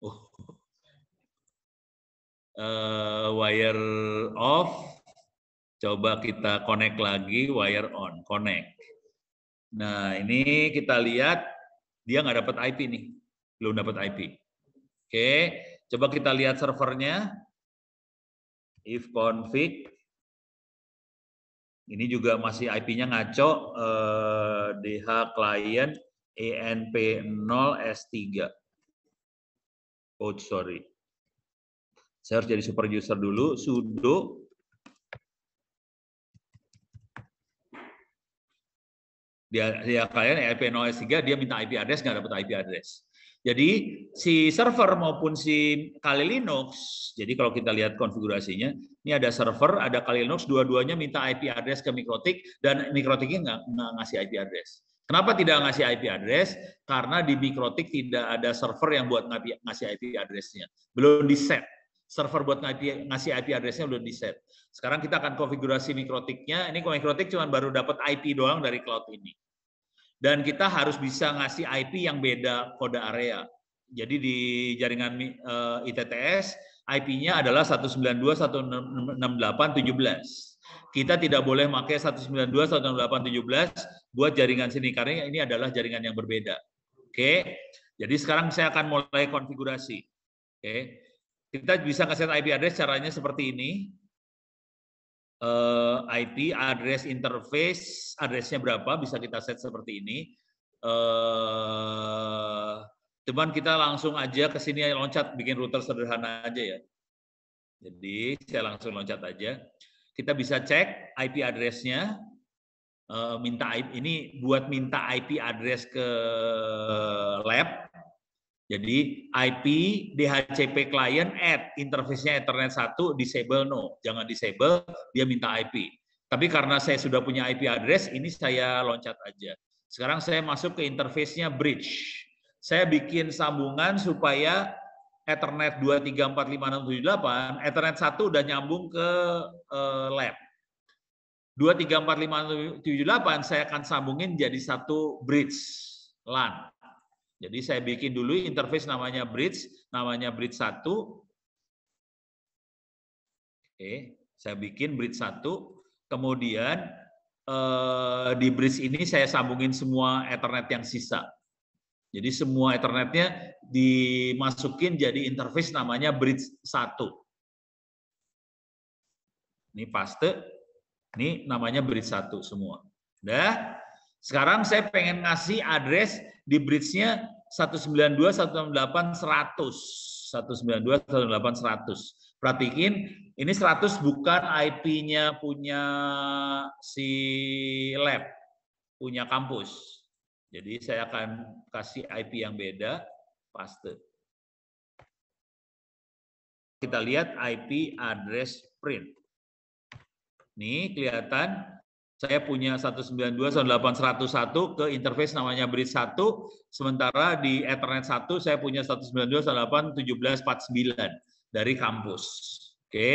S2: oh, uh, wire off, coba kita connect lagi, wire on, connect. Nah, ini kita lihat dia nggak dapat IP nih, belum dapat IP. Oke, coba kita lihat servernya. If config, ini juga masih IP-nya ngaco, eh, DH client ENP0S3.
S1: Oh, sorry. Saya harus jadi super user dulu. sudo dia,
S2: dia ya, kalian ENP0S3 dia minta IP address nggak dapat IP address. Jadi si server maupun si Kali Linux, jadi kalau kita lihat konfigurasinya, ini ada server, ada Kali Linux, dua-duanya minta IP address ke Mikrotik dan Mikrotiknya nggak ngasih IP address. Kenapa tidak ngasih IP address? Karena di Mikrotik tidak ada server yang buat ngasih IP address-nya. Belum di-set. Server buat ngasih IP address-nya belum di-set. Sekarang kita akan konfigurasi Mikrotiknya. Ini Mikrotik cuma baru dapat IP doang dari cloud ini. Dan kita harus bisa ngasih IP yang beda kode area. Jadi di jaringan eh, ITTS, IP-nya adalah 192.168.17. Kita tidak boleh pakai 192.168.17 buat jaringan sini karena ini adalah jaringan yang berbeda. Oke. Jadi sekarang saya akan mulai konfigurasi. Oke. Kita bisa ngeset IP address caranya seperti ini. Eh, IP address interface addressnya berapa bisa kita set seperti ini. Eh, cuman kita langsung aja ke sini loncat bikin router sederhana aja ya. Jadi saya langsung loncat aja. Kita bisa cek IP address-nya. Eh, minta minta ini buat minta IP address ke lab. Jadi IP DHCP client at interface-nya Ethernet 1 disable no, jangan disable, dia minta IP. Tapi karena saya sudah punya IP address, ini saya loncat aja. Sekarang saya masuk ke interface-nya bridge. Saya bikin sambungan supaya Ethernet 2345678, Ethernet 1 udah nyambung ke uh, lab. 2, 3, 4, 5, tujuh 7, 8 saya akan sambungin jadi satu bridge LAN. Jadi saya bikin dulu interface namanya bridge, namanya bridge 1. Oke, saya bikin bridge 1, kemudian eh, di bridge ini saya sambungin semua ethernet yang sisa. Jadi semua ethernetnya dimasukin jadi interface namanya bridge 1. Ini paste, ini namanya bridge satu semua. Dah. Sekarang saya pengen ngasih address di bridge-nya 192, 168, Perhatikan, ini 100 bukan IP-nya punya si lab, punya kampus. Jadi saya akan kasih IP yang beda, paste. Kita lihat IP address print. Nih kelihatan saya punya 192 ke interface namanya bridge 1 sementara di Ethernet 1 saya punya 192 dari kampus. Oke.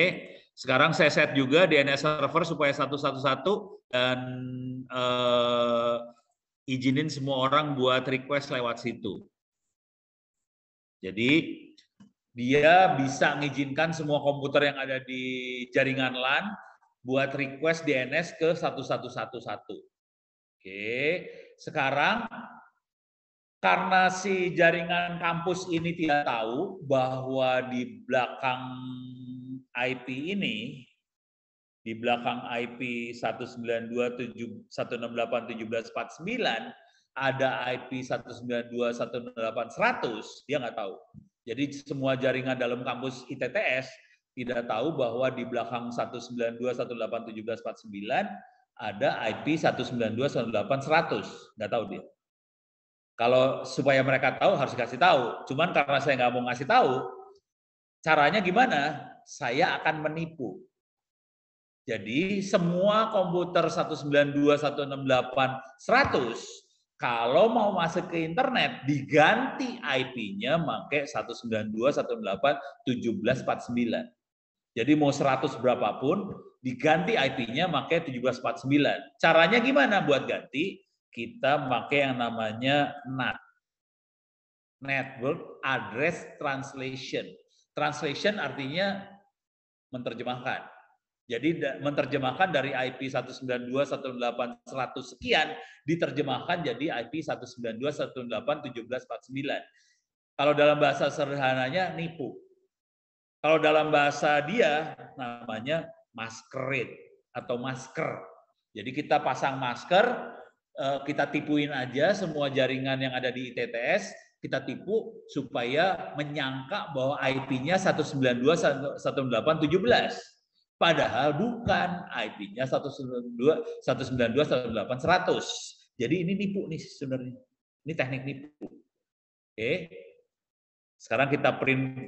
S2: Sekarang saya set juga DNS server supaya 111 dan eh, izinin semua orang buat request lewat situ. Jadi dia bisa mengizinkan semua komputer yang ada di jaringan LAN buat request DNS ke 1111. Oke, sekarang karena si jaringan kampus ini tidak tahu bahwa di belakang IP ini di belakang IP 192.168.1749 ada IP 192.168.100 dia nggak tahu. Jadi semua jaringan dalam kampus ITTS tidak tahu bahwa di belakang 192 18 17 49 ada IP 192 18 100 nggak tahu dia kalau supaya mereka tahu harus kasih tahu cuman karena saya nggak mau ngasih tahu caranya gimana saya akan menipu jadi semua komputer 192 168 100 kalau mau masuk ke internet diganti IP-nya pakai 192 168, 17 49 jadi mau 100 berapapun, diganti IP-nya pakai 1749. Caranya gimana buat ganti? Kita pakai yang namanya NAT. Network Address Translation. Translation artinya menerjemahkan. Jadi menerjemahkan dari IP 192.18100 sekian diterjemahkan jadi IP 192.1811749. Kalau dalam bahasa sederhananya nipu. Kalau dalam bahasa dia namanya masquerade atau masker. Jadi kita pasang masker, eh, kita tipuin aja semua jaringan yang ada di ITTS, kita tipu supaya menyangka bahwa IP-nya 192.168.17. Padahal bukan IP-nya 192.168.100. Jadi ini nipu nih sebenarnya. Ini teknik nipu. Oke. Sekarang kita print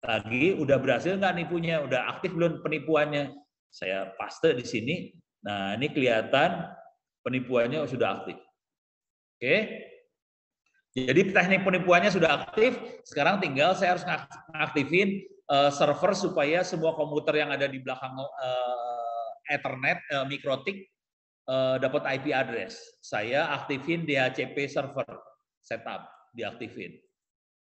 S2: lagi udah berhasil nggak nipunya? Udah aktif belum penipuannya? Saya paste di sini. Nah, ini kelihatan penipuannya sudah aktif. Oke. Jadi teknik penipuannya sudah aktif, sekarang tinggal saya harus ngaktifin eh, server supaya semua komputer yang ada di belakang eh, Ethernet eh, Mikrotik dapat IP address. Saya aktifin DHCP server setup, diaktifin.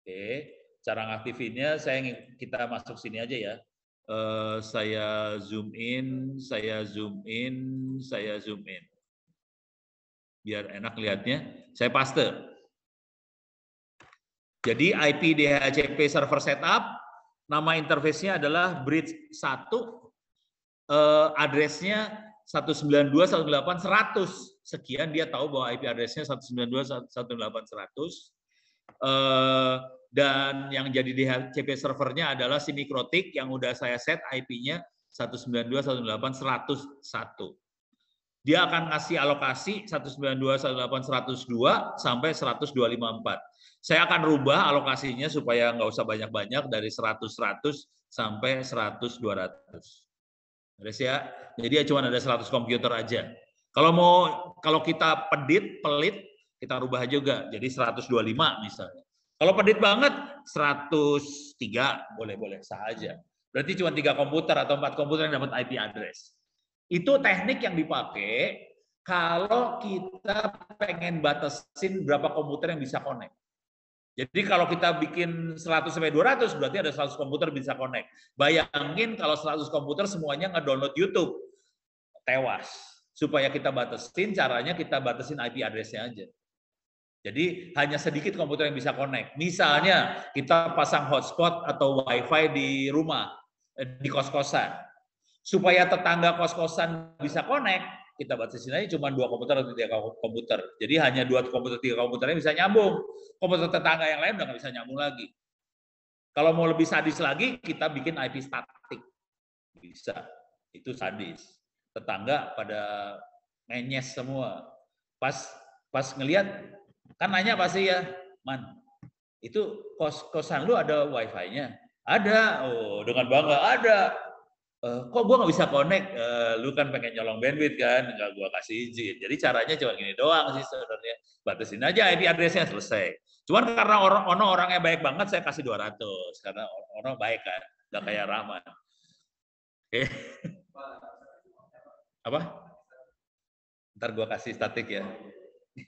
S2: Oke. Cara ngaktifinnya saya kita masuk sini aja ya. Uh, saya zoom in, saya zoom in, saya zoom in. Biar enak lihatnya. Saya paste. Jadi IP DHCP server setup, nama interface-nya adalah bridge 1, uh, eh, address-nya 192.18.100. Sekian dia tahu bahwa IP address-nya 192, Uh, dan yang jadi DHCP servernya adalah si Mikrotik yang udah saya set IP-nya 192.168.101. Dia akan ngasih alokasi 192.168.102 sampai 10254. Saya akan rubah alokasinya supaya nggak usah banyak-banyak dari 100 100 sampai 100 200. Beres ya? Jadi ya cuma ada 100 komputer aja. Kalau mau kalau kita pedit, pelit, kita rubah juga jadi 125 misalnya. Kalau pedit banget 103 boleh-boleh saja. Berarti cuma tiga komputer atau empat komputer yang dapat IP address. Itu teknik yang dipakai kalau kita pengen batasin berapa komputer yang bisa connect. Jadi kalau kita bikin 100 sampai 200 berarti ada 100 komputer bisa connect. Bayangin kalau 100 komputer semuanya ngedownload YouTube. Tewas. Supaya kita batasin caranya kita batasin IP address-nya aja. Jadi hanya sedikit komputer yang bisa connect. Misalnya kita pasang hotspot atau wifi di rumah, eh, di kos-kosan. Supaya tetangga kos-kosan bisa connect, kita batasin aja cuma dua komputer atau tiga komputer. Jadi hanya dua komputer, tiga komputer yang bisa nyambung. Komputer tetangga yang lain udah nggak bisa nyambung lagi. Kalau mau lebih sadis lagi, kita bikin IP statik. Bisa. Itu sadis. Tetangga pada menyes semua. Pas pas ngelihat Kan nanya pasti ya, man, itu kos kosan lu ada wifi-nya? Ada, oh dengan bangga ada. Uh, kok gua nggak bisa connect? Uh, lu kan pengen nyolong bandwidth kan, nggak gua kasih izin. Jadi caranya cuma gini doang sih sebenarnya. Batasin aja IP address-nya selesai. Cuman karena orang ono orangnya baik banget, saya kasih 200 karena orang baik kan, nggak kayak Rahman. Oke. Apa? Ntar gua kasih statik ya.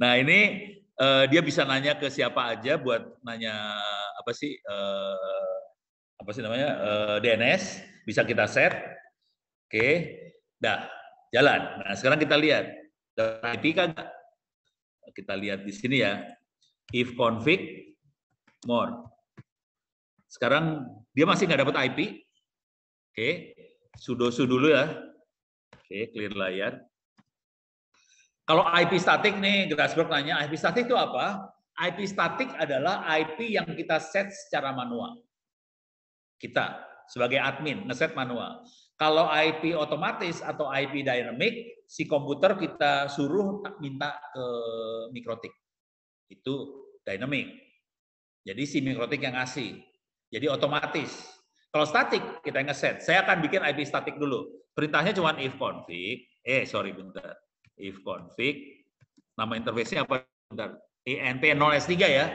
S2: nah ini uh, dia bisa nanya ke siapa aja buat nanya apa sih uh, apa sih namanya uh, eh, DNS bisa kita set. Oke, okay. dah jalan. Nah sekarang kita lihat IP kan Kita lihat di sini ya. If config more. Sekarang dia masih nggak dapat IP. Oke, okay. sudo sudo dulu ya. Oke, okay, clear layar. Kalau IP statik nih, Grasberg nanya, IP statik itu apa? IP statik adalah IP yang kita set secara manual. Kita sebagai admin, ngeset manual. Kalau IP otomatis atau IP dynamic, si komputer kita suruh minta ke mikrotik. Itu dynamic. Jadi si mikrotik yang ngasih. Jadi otomatis. Kalau statik, kita ngeset. Saya akan bikin IP statik dulu. Perintahnya cuma if config. Eh, sorry bentar if config nama interface-nya apa? Bentar. ENP 0S3 ya.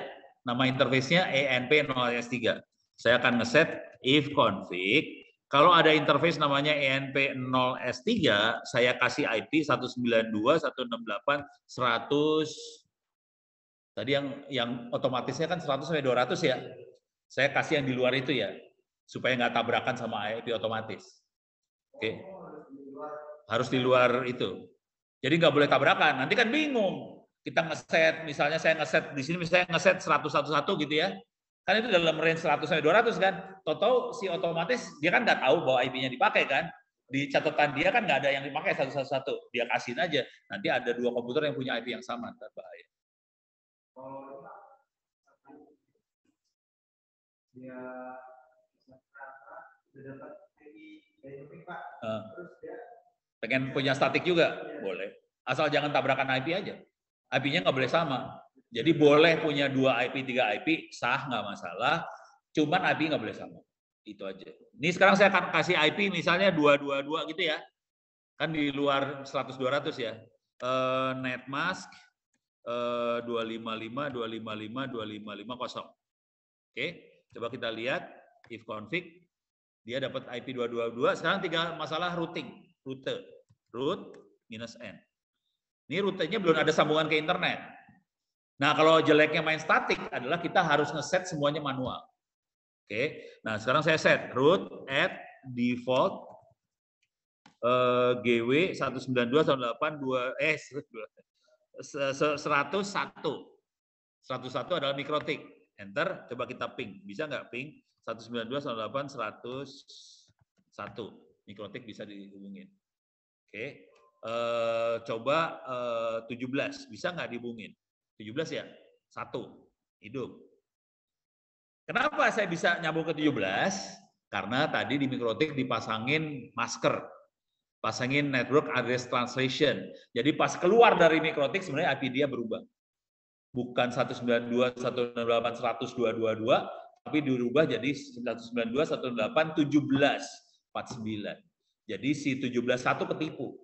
S2: Nama interface-nya ENP 0S3. Saya akan ngeset if config. Kalau ada interface namanya ENP 0S3, saya kasih IP 192.168.100 Tadi yang yang otomatisnya kan 100 sampai 200 ya. Saya kasih yang di luar itu ya, supaya nggak tabrakan sama IP otomatis. Oke. Okay. Harus di luar itu. Jadi nggak boleh tabrakan. Nanti kan bingung. Kita ngeset, misalnya saya ngeset di sini, misalnya ngeset 100-101 gitu ya. Kan itu dalam range 100 sampai 200 kan. Toto si otomatis dia kan nggak tahu bahwa IP-nya dipakai kan. Di catatan dia kan nggak ada yang dipakai
S1: 111. Dia kasihin aja. Nanti ada dua komputer yang punya IP yang sama, terbaik. Ya, dia Pak. Ah. Terus dia Pengen
S2: punya statik juga? Boleh. Asal jangan tabrakan IP aja. IP-nya nggak boleh sama. Jadi boleh punya dua IP, tiga IP, sah nggak masalah. Cuman IP nggak boleh sama. Itu aja. Ini sekarang saya akan kasih IP misalnya dua dua dua gitu ya. Kan di luar 100-200 ya. Uh, netmask uh, 255, 255, 255, kosong. Oke, coba kita lihat if config. Dia dapat IP 222. Sekarang tinggal masalah routing rute. Root minus N. Ini rutenya belum ada sambungan ke internet. Nah, kalau jeleknya main statik adalah kita harus ngeset semuanya manual. Oke, nah sekarang saya set root at default eh, GW 192 eh 101 101 adalah mikrotik. Enter, coba kita ping. Bisa nggak ping? 192 mikrotik bisa dihubungin. Oke, okay. uh, eh, coba eh, uh, 17, bisa nggak dihubungin? 17 ya? Satu, hidup. Kenapa saya bisa nyambung ke 17? Karena tadi di mikrotik dipasangin masker, pasangin network address translation. Jadi pas keluar dari mikrotik sebenarnya IP dia berubah. Bukan 192, 168, 100, 222, tapi dirubah jadi 192, tujuh 17. 49. Jadi si 171 ketipu.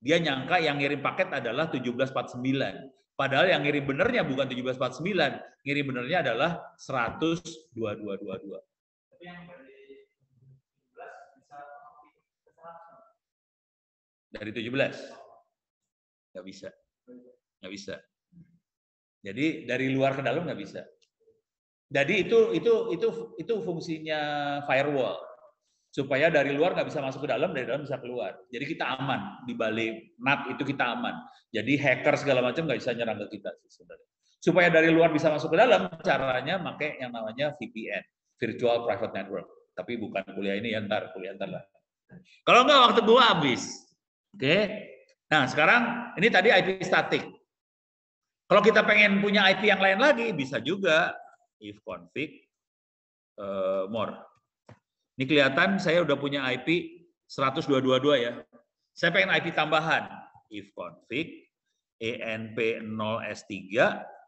S2: Dia nyangka yang ngirim paket adalah 1749. Padahal yang ngirim benernya bukan 1749, ngirim benernya adalah 102222.
S1: Tapi yang dari 17? Nggak bisa. Nggak bisa.
S2: Jadi dari luar ke dalam nggak bisa. Jadi itu itu itu itu fungsinya firewall supaya dari luar nggak bisa masuk ke dalam, dari dalam bisa keluar. Jadi kita aman di balik NAT itu kita aman. Jadi hacker segala macam nggak bisa nyerang ke kita sih sebenarnya. Supaya dari luar bisa masuk ke dalam, caranya pakai yang namanya VPN, Virtual Private Network. Tapi bukan kuliah ini ya, ntar kuliah ntar lah. Kalau nggak waktu gua habis. Oke. Okay? Nah, sekarang ini tadi IP statik. Kalau kita pengen punya IP yang lain lagi, bisa juga if config uh, more. Ini kelihatan saya udah punya IP 10222 ya. Saya pengen IP tambahan. If config ENP0S3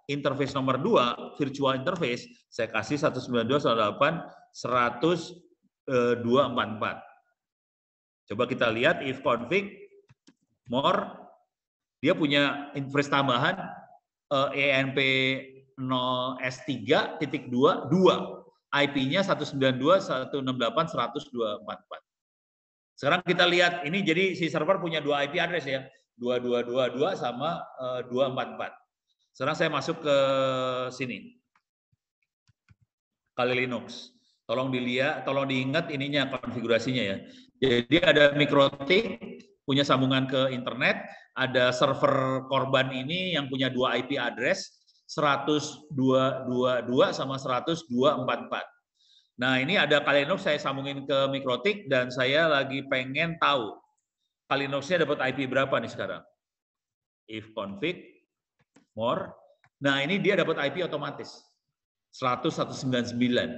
S2: interface nomor 2 virtual interface saya kasih 10244. Eh, Coba kita lihat if config more dia punya interface tambahan ENP 0S3.2 2 IP-nya empat. Sekarang kita lihat ini jadi si server punya dua IP address ya, 2222 sama eh, empat 244. Sekarang saya masuk ke sini. Kali Linux. Tolong dilihat, tolong diingat ininya konfigurasinya ya. Jadi ada mikrotik punya sambungan ke internet, ada server korban ini yang punya dua IP address, dua sama empat. Nah, ini ada Kalinox saya sambungin ke Mikrotik dan saya lagi pengen tahu Kalinox-nya dapat IP berapa nih sekarang? If config more. Nah, ini dia dapat IP otomatis. sembilan.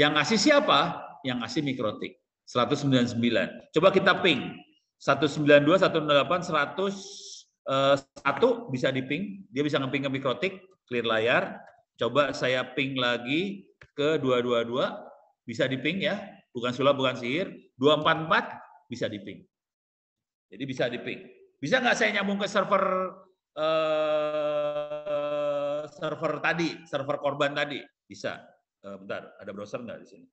S2: Yang ngasih siapa? Yang ngasih Mikrotik. 199. Coba kita ping. 192.168.100 seratus Eh, satu bisa di ping, dia bisa ngeping ke mikrotik, clear layar. Coba saya ping lagi ke 222, bisa di ping ya, bukan sulap, bukan sihir. 244 bisa di ping. Jadi bisa di ping. Bisa nggak saya nyambung ke server eh, server tadi, server korban tadi? Bisa. Eh, bentar, ada browser nggak di sini?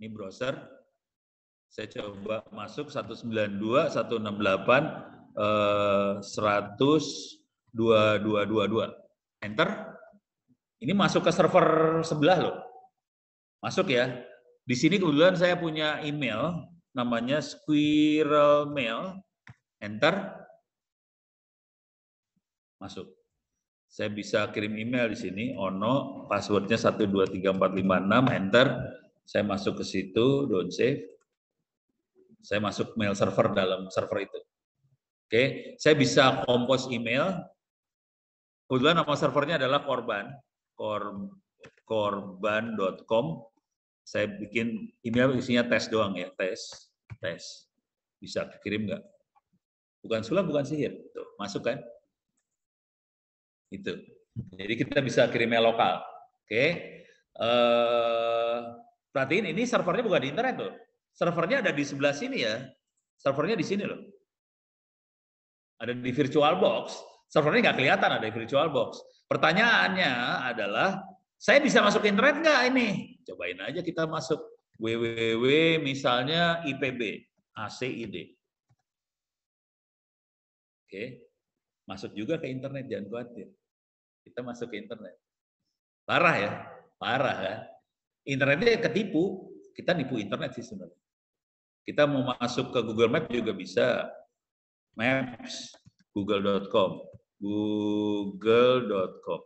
S2: Ini browser. Saya coba masuk 192, 168, dua 100, eh, dua Enter. Ini masuk ke server sebelah loh. Masuk ya. Di sini kebetulan saya punya email namanya squirrel mail. Enter. Masuk. Saya bisa kirim email di sini, ono, passwordnya 123456, enter. Saya masuk ke situ, don't save. Saya masuk mail server dalam server itu. Oke, okay. saya bisa kompos email. Kebetulan nama servernya adalah korban, korban.com. Saya bikin email isinya tes doang ya, tes, tes. Bisa kirim nggak? Bukan sulap, bukan sihir. Tuh, masuk kan? Itu. Jadi kita bisa kirim email lokal. Oke. Okay. Uh, eh, perhatiin ini servernya bukan di internet tuh servernya ada di sebelah sini ya. Servernya di sini loh. Ada di virtual box. Servernya nggak kelihatan ada di virtual box. Pertanyaannya adalah, saya bisa masuk internet nggak ini? Cobain aja kita masuk www misalnya IPB, ACID. Oke, masuk juga ke internet, jangan khawatir. Kita masuk ke internet. Parah ya, parah kan? Internetnya ketipu, kita nipu internet sih sebenarnya. Kita mau masuk ke Google Map juga bisa. Maps, google.com, google.com.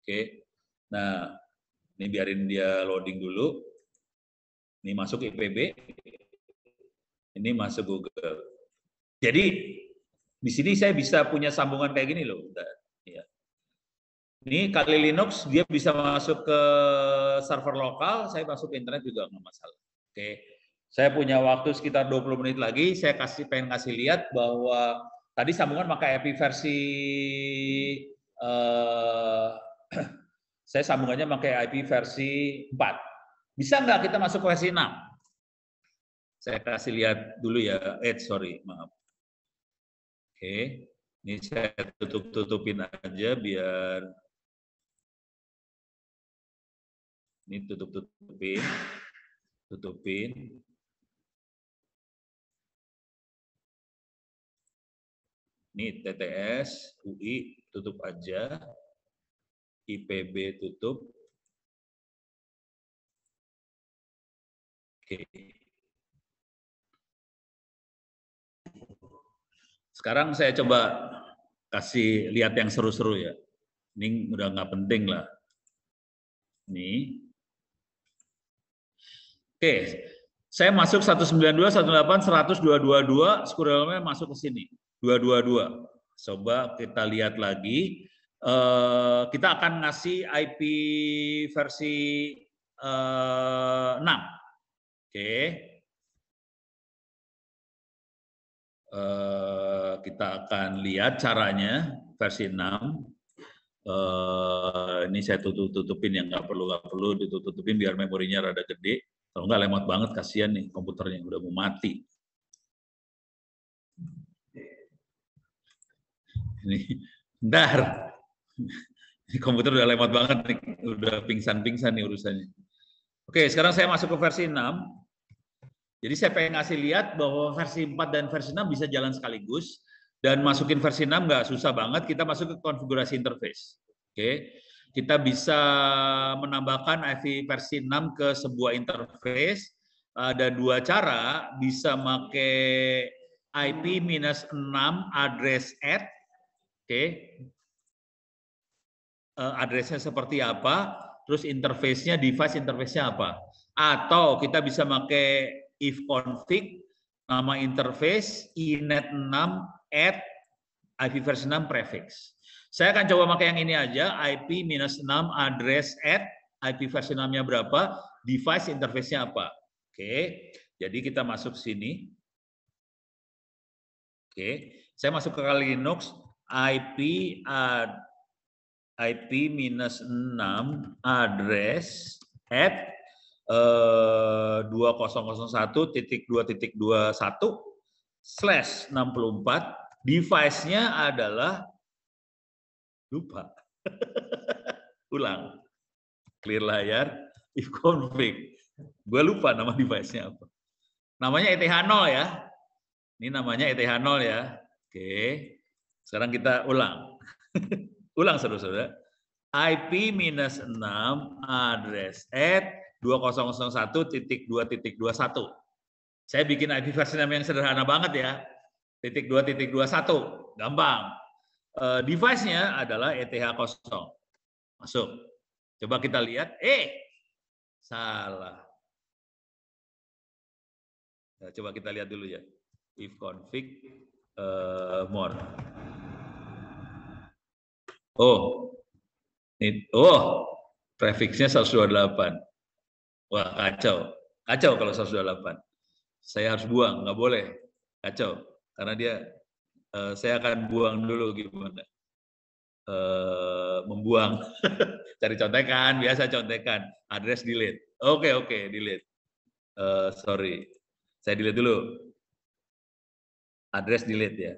S2: Oke. Nah, ini biarin dia loading dulu. Ini masuk IPB. Ini masuk Google. Jadi di sini saya bisa punya sambungan kayak gini loh. Iya. Ini kali Linux dia bisa masuk ke server lokal, saya masuk ke internet juga nggak masalah. Oke. Saya punya waktu sekitar 20 menit lagi, saya kasih pengen kasih lihat bahwa tadi sambungan pakai IP versi eh, saya sambungannya pakai IP versi 4. Bisa nggak kita masuk versi 6? Saya kasih lihat dulu
S1: ya, eh sorry, maaf. Oke, ini saya tutup-tutupin aja biar ini tutup-tutupin, tutupin. Ini TTS, UI tutup aja, IPB tutup. Oke. Sekarang saya coba kasih lihat
S2: yang seru-seru ya. Ini udah nggak penting lah. Ini. Oke, saya masuk 192, 18, 100, 222, masuk ke sini. 222. Coba kita lihat lagi. Eh, kita akan ngasih IP versi
S1: eh, enam,
S2: 6. Oke. Eh, kita akan lihat caranya versi 6. ini saya tutup-tutupin yang nggak perlu nggak perlu ditutup-tutupin biar memorinya rada gede. Kalau nggak lemot banget kasihan nih komputernya udah mau mati. ini dar ini komputer udah lemot banget nih udah pingsan-pingsan nih urusannya oke sekarang saya masuk ke versi 6 jadi saya pengen ngasih lihat bahwa versi 4 dan versi 6 bisa jalan sekaligus dan masukin versi 6 nggak susah banget kita masuk ke konfigurasi interface oke kita bisa menambahkan IV versi 6 ke sebuah interface ada dua cara bisa pakai IP minus 6 address add okay. uh, eh, addressnya seperti apa, terus interface-nya, device interface-nya apa. Atau kita bisa pakai if config, nama interface, inet6 at IP version 6 prefix. Saya akan coba pakai yang ini aja, IP-6 address at IP version 6-nya berapa, device interface-nya apa. Oke, jadi kita masuk sini. Oke, saya masuk ke Linux, IP ad, IP minus 6 address at uh, eh, 2001.2.21 slash 64 device-nya adalah lupa ulang clear layar if config gue lupa nama device-nya apa namanya ETH0 ya ini namanya ETH0 ya oke okay. Sekarang kita ulang. ulang saudara-saudara. IP minus 6 address at 2001.2.21. Saya bikin IP versi yang sederhana banget ya. Titik 2.21. Gampang. Uh, device-nya
S1: adalah ETH0. Masuk. Coba kita lihat. Eh, salah. Ya, coba kita lihat dulu ya.
S2: If config uh, eh, more. Oh, it, oh, prefixnya 128. Wah, kacau. Kacau kalau 128. Saya harus buang, nggak boleh. Kacau. Karena dia, uh, saya akan buang dulu gimana. Uh, membuang. Cari contekan, biasa contekan. Address delete. Oke, okay, oke, okay, delete. Uh, sorry. Saya delete dulu address delete ya.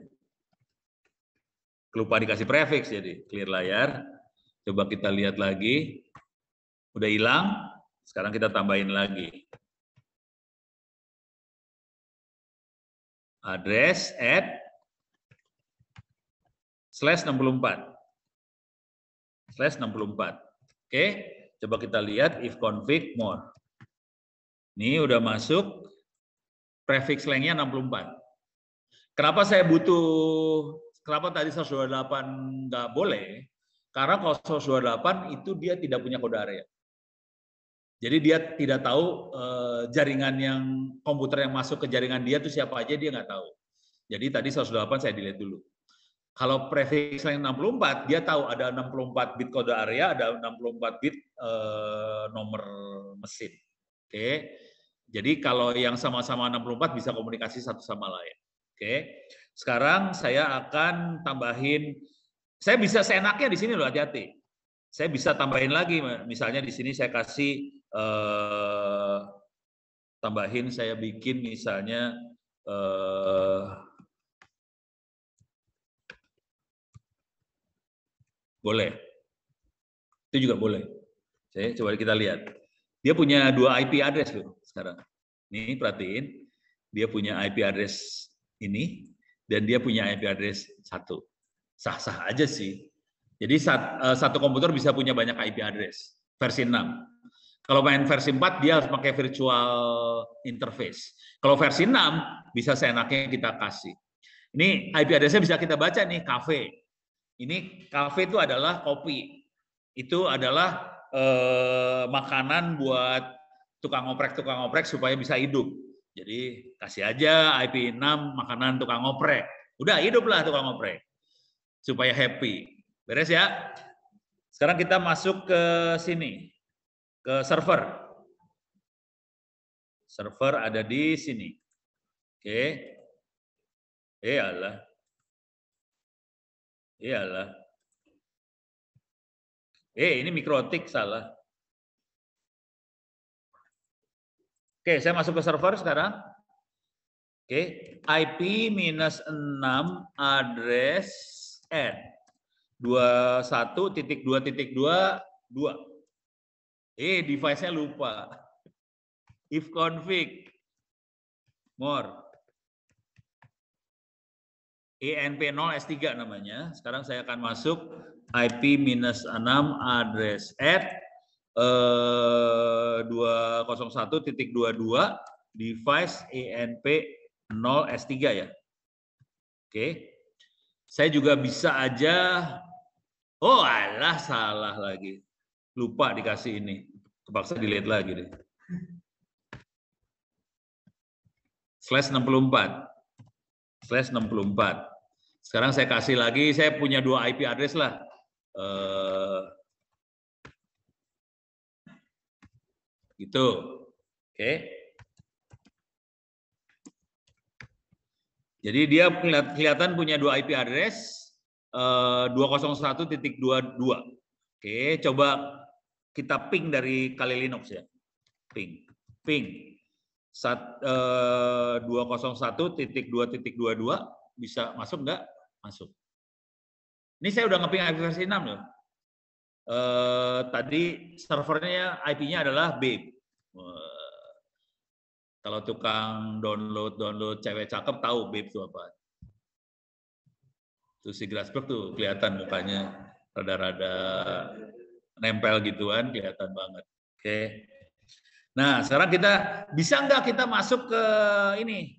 S2: Lupa dikasih prefix
S1: jadi clear layar. Coba kita lihat lagi. Udah hilang, sekarang kita tambahin lagi. Address at slash 64.
S2: Slash 64. Oke, coba kita lihat if config more. Ini udah masuk prefix length-nya 64. Kenapa saya butuh, kenapa tadi 128 nggak boleh? Karena kalau 128 itu dia tidak punya kode area. Jadi dia tidak tahu eh, jaringan yang komputer yang masuk ke jaringan dia itu siapa aja dia nggak tahu. Jadi tadi 128 saya dilihat dulu. Kalau prefix yang 64 dia tahu ada 64 bit kode area, ada 64 bit eh, nomor mesin. Oke. Jadi kalau yang sama-sama 64 bisa komunikasi satu sama lain. Oke. Sekarang saya akan tambahin saya bisa seenaknya di sini loh hati-hati. Saya bisa tambahin lagi misalnya di sini saya kasih eh, tambahin saya bikin misalnya
S1: eh, boleh. Itu juga boleh. Saya coba kita lihat.
S2: Dia punya dua IP address loh sekarang. Nih perhatiin, dia punya IP address ini dan dia punya IP address satu. Sah-sah aja sih. Jadi eh, satu komputer bisa punya banyak IP address, versi 6. Kalau main versi 4, dia harus pakai virtual interface. Kalau versi 6, bisa seenaknya kita kasih. Ini IP addressnya bisa kita baca nih, cafe. Ini cafe itu adalah kopi. Itu adalah eh, makanan buat tukang oprek-tukang oprek supaya bisa hidup jadi kasih aja IP 6 makanan tukang oprek. Udah hiduplah tukang oprek. Supaya happy. Beres ya? Sekarang kita masuk ke sini. Ke server.
S1: Server ada di sini. Oke. Iyalah. Eh, eh, Iyalah. Eh, ini mikrotik salah. Oke, saya masuk ke server sekarang. Oke,
S2: IP minus 6 address N. 21.2.2.2. Eh, device-nya lupa. If config. More. ENP0 S3 namanya. Sekarang saya akan masuk IP minus 6 address at eh, 201.22 device ENP 0 S3 ya. Oke. Saya juga bisa aja oh alah salah lagi. Lupa dikasih ini. Kepaksa dilihat lagi deh. Slash 64. Slash 64. Sekarang saya kasih lagi, saya punya dua IP address lah.
S1: Eh, Gitu. Oke. Okay.
S2: Jadi dia kelihatan punya dua IP address eh, dua, Oke, okay. coba kita ping dari kali Linux ya. Ping. Ping. Sat, eh, 201.2.22 bisa masuk enggak? Masuk. Ini saya udah ngeping IP versi 6 loh. Eh, tadi servernya IP-nya adalah B. Eh, kalau tukang download download cewek cakep tahu babe itu apa. itu si Grasberg tuh kelihatan mukanya rada-rada nempel gituan kelihatan banget. Oke. Nah, sekarang kita bisa nggak kita masuk ke ini?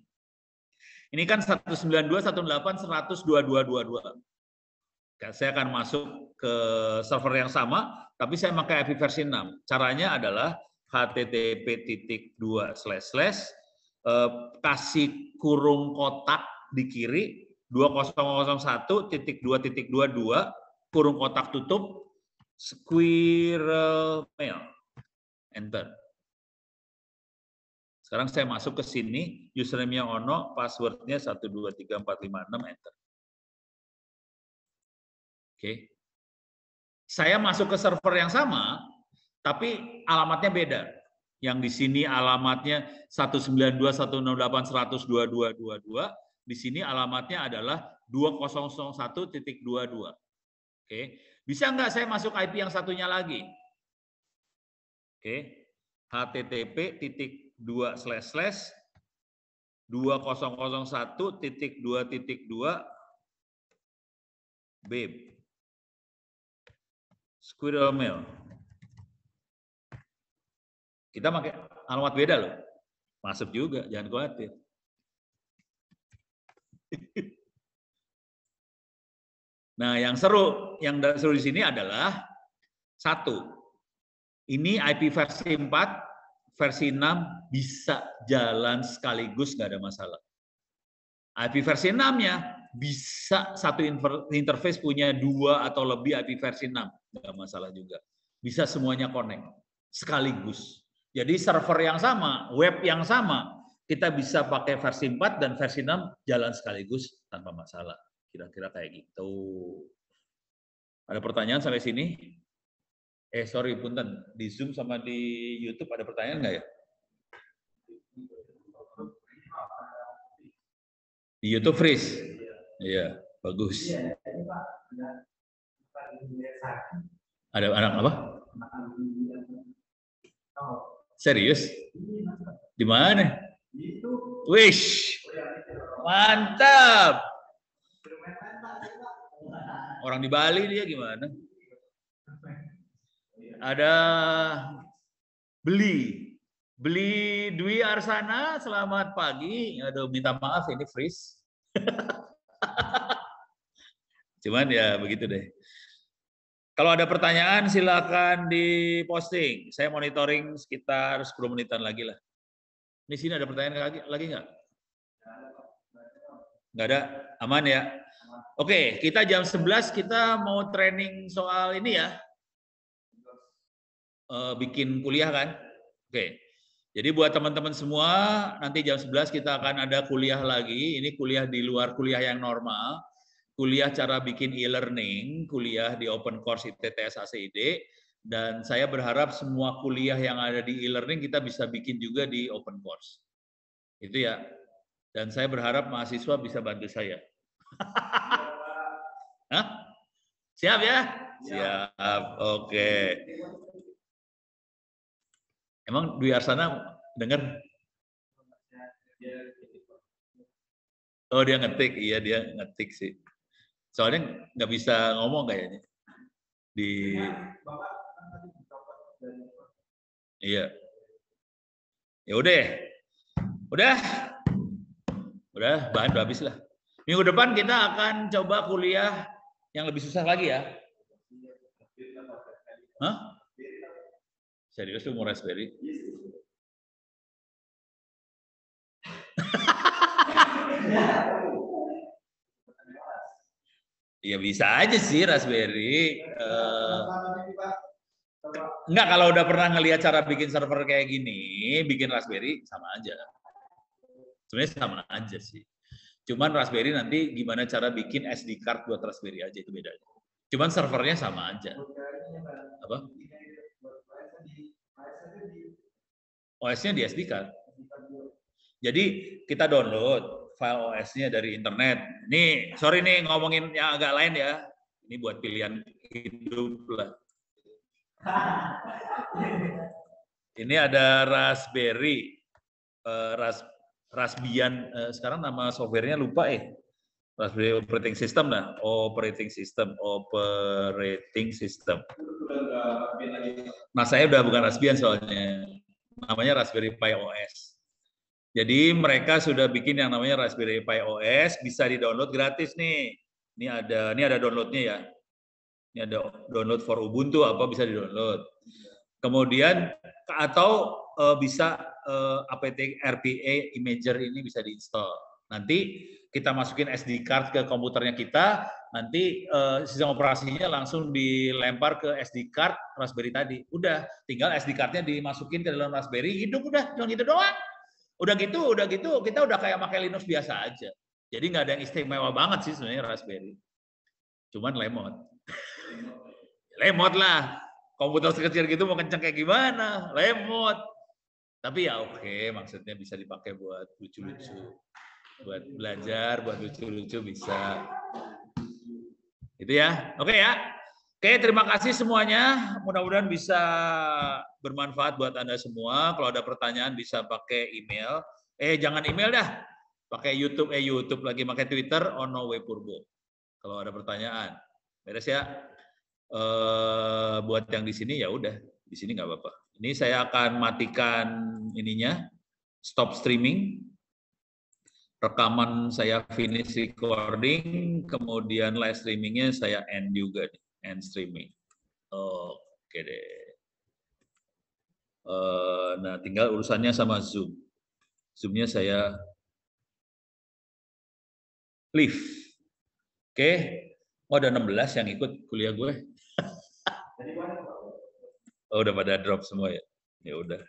S2: Ini kan 192, 18, 100, 2222 saya akan masuk ke server yang sama, tapi saya pakai IP versi 6. Caranya adalah http titik dua slash slash eh, kasih kurung kotak di kiri 2001 titik dua titik dua dua kurung kotak tutup squirrel mail enter
S1: sekarang saya masuk ke sini username yang ono passwordnya satu dua tiga empat lima enam enter oke okay. saya masuk ke server yang sama tapi alamatnya beda.
S2: Yang di sini alamatnya 192.168.122.22. Di sini alamatnya adalah 2001.22. Oke. Bisa nggak saya masuk IP yang satunya lagi? Oke. http titik
S1: squirrel mail kita pakai alamat beda loh. Masuk juga, jangan khawatir. Nah, yang seru, yang
S2: seru di sini adalah satu. Ini IP versi 4, versi 6 bisa jalan sekaligus nggak ada masalah. IP versi 6 ya bisa satu interface punya dua atau lebih IP versi 6, nggak masalah juga. Bisa semuanya connect sekaligus. Jadi server yang sama, web yang sama, kita bisa pakai versi 4 dan versi 6 jalan sekaligus tanpa masalah. Kira-kira kayak gitu. Ada pertanyaan sampai sini? Eh sorry punten, di Zoom sama di YouTube ada
S1: pertanyaan nggak ya? Di YouTube freeze. Iya, bagus. Ada anak apa? Serius? Di mana? Wish.
S2: Mantap. Orang di Bali dia gimana? Ada beli. Beli Dwi Arsana, selamat pagi. Aduh, minta maaf ini freeze. Cuman ya begitu deh. Kalau ada pertanyaan silakan diposting. Saya monitoring sekitar 10 menitan lagi lah. Di sini ada pertanyaan lagi lagi nggak? Nggak ada, aman ya. Oke, kita jam 11 kita mau training soal ini ya. Eh, bikin kuliah kan? Oke. Jadi buat teman-teman semua, nanti jam 11 kita akan ada kuliah lagi. Ini kuliah di luar kuliah yang normal kuliah cara bikin e-learning, kuliah di Open Course ITTS ACID, dan saya berharap semua kuliah yang ada di e-learning kita bisa bikin juga di Open Course. Itu ya. Dan saya berharap mahasiswa bisa bantu saya. Hah? Siap ya?
S1: Siap. Oke. Okay. Emang Dwi Arsana dengar?
S2: Oh dia ngetik, iya dia ngetik sih. Soalnya nggak bisa ngomong kayaknya.
S1: Di Iya. Ya udah Udah. Udah,
S2: bahan udah habis lah. Minggu depan kita akan coba kuliah yang lebih susah lagi ya.
S1: Hah? Serius tuh mau raspberry? Yeah. Iya bisa aja sih raspberry.
S2: Uh, enggak kalau udah pernah ngelihat cara bikin server kayak gini, bikin raspberry sama aja. Sebenarnya sama aja sih. Cuman raspberry nanti gimana cara bikin SD card buat raspberry aja itu bedanya. Cuman servernya sama aja. Apa? OS-nya di SD card. Jadi kita download, file OS-nya dari internet. Nih, sorry nih ngomongin yang agak lain ya. Ini buat pilihan hidup lah. Ini ada Raspberry, uh, Ras Raspbian. Uh, sekarang nama softwarenya lupa eh. Raspberry operating system lah. Operating system, operating system. Nah saya udah bukan Raspbian soalnya. Namanya Raspberry Pi OS. Jadi mereka sudah bikin yang namanya Raspberry Pi OS, bisa di-download gratis nih. Ini ada ini ada downloadnya ya. Ini ada download for Ubuntu apa bisa di-download. Kemudian atau uh, bisa uh, eh, APT RPA Imager ini bisa diinstal. Nanti kita masukin SD card ke komputernya kita, nanti uh, sistem operasinya langsung dilempar ke SD card Raspberry tadi. Udah, tinggal SD cardnya dimasukin ke dalam Raspberry, hidup udah, cuma gitu doang. Udah gitu, udah gitu kita udah kayak pakai Linux biasa aja. Jadi nggak ada yang istimewa banget sih sebenarnya Raspberry. Cuman lemot. lemot lah. Komputer sekecil gitu mau kenceng kayak gimana? Lemot. Tapi ya oke, okay, maksudnya bisa dipakai buat lucu-lucu. Buat belajar, buat lucu-lucu bisa. Itu ya. Oke okay ya. Oke, terima kasih semuanya. Mudah-mudahan bisa bermanfaat buat Anda semua. Kalau ada pertanyaan bisa pakai email. Eh, jangan email dah. Pakai YouTube, eh YouTube lagi. Pakai Twitter, Ono we Purbo. Kalau ada pertanyaan. Beres ya. Eh, buat yang di sini ya udah. Di sini nggak apa-apa. Ini saya akan matikan ininya. Stop streaming. Rekaman saya finish recording. Kemudian live streamingnya saya end juga nih and streaming. Oke deh. Uh, nah, tinggal urusannya sama Zoom. Zoomnya saya live. Oke. Okay. Oh, ada 16 yang ikut kuliah gue.
S1: oh, udah pada drop semua ya. Ya udah.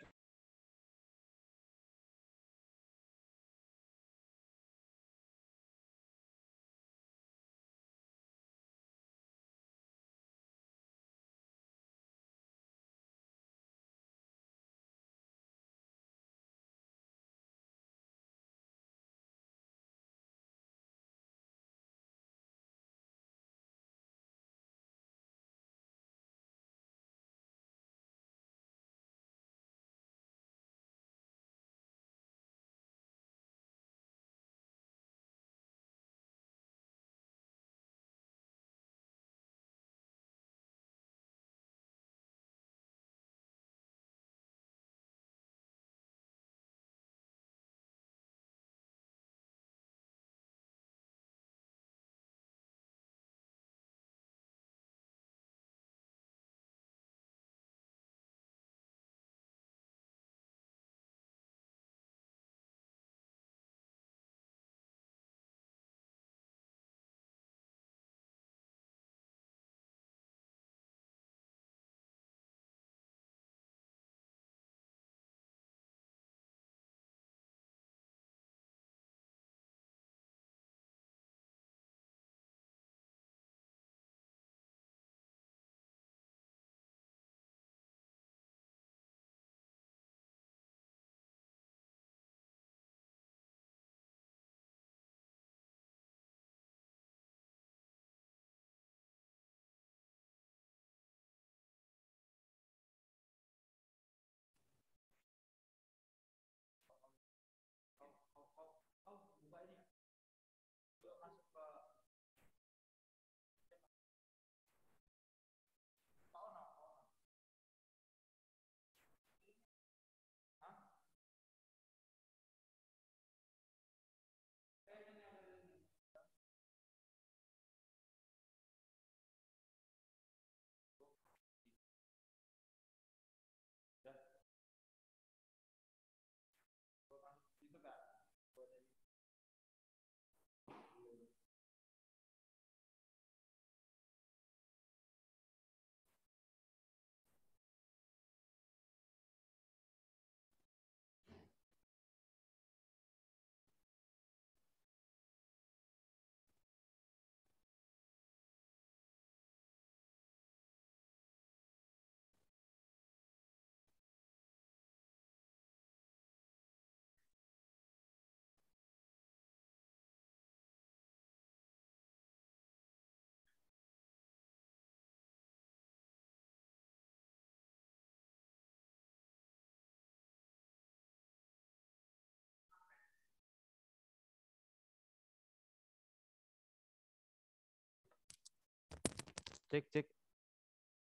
S1: Cek, cek.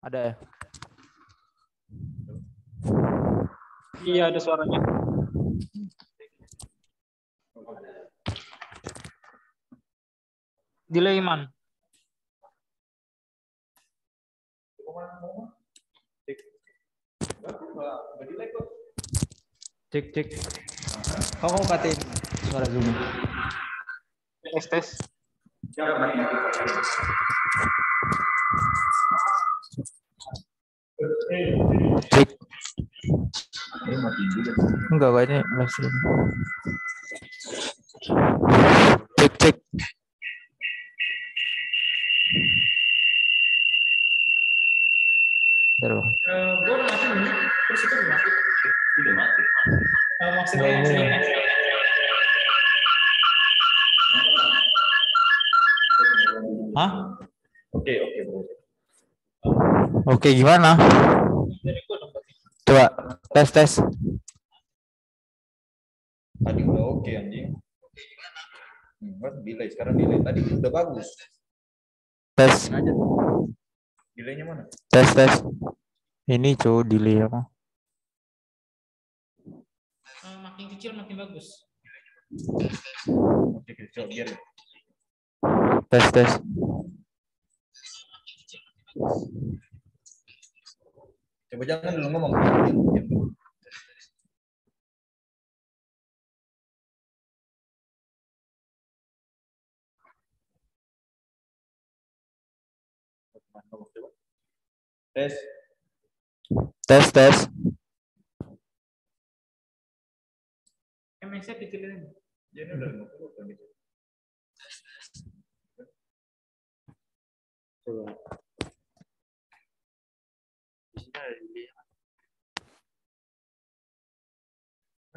S1: Ada ya? Iya, ada suaranya. Delay iman. Cek, cek. Kok kamu katin suara Zoom? Tes, tes. Klik. Enggak kayaknya live Cek cek. Terus eh, itu eh, Oke, oke, Oke, gimana? Coba tes tes. Tadi udah oke okay, anjing. Enggak, delay. Sekarang delay. Tadi udah bagus. Tes. Delaynya mana? Tes, tes. Ini cuy delay apa? Eh, makin kecil makin bagus. Oke, kecil biar. Tes, tes. Makin kecil makin bagus. Coba jangan dulu ngomong. Tes. Tes, tes. MS-nya kecilin. Ya, ini udah 50 kan? Coba.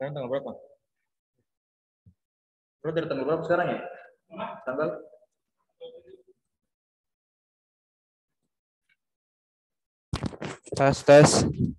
S1: Sekarang tanggal berapa? Lo dari tanggal berapa sekarang ya? Tanggal? Tes, tes.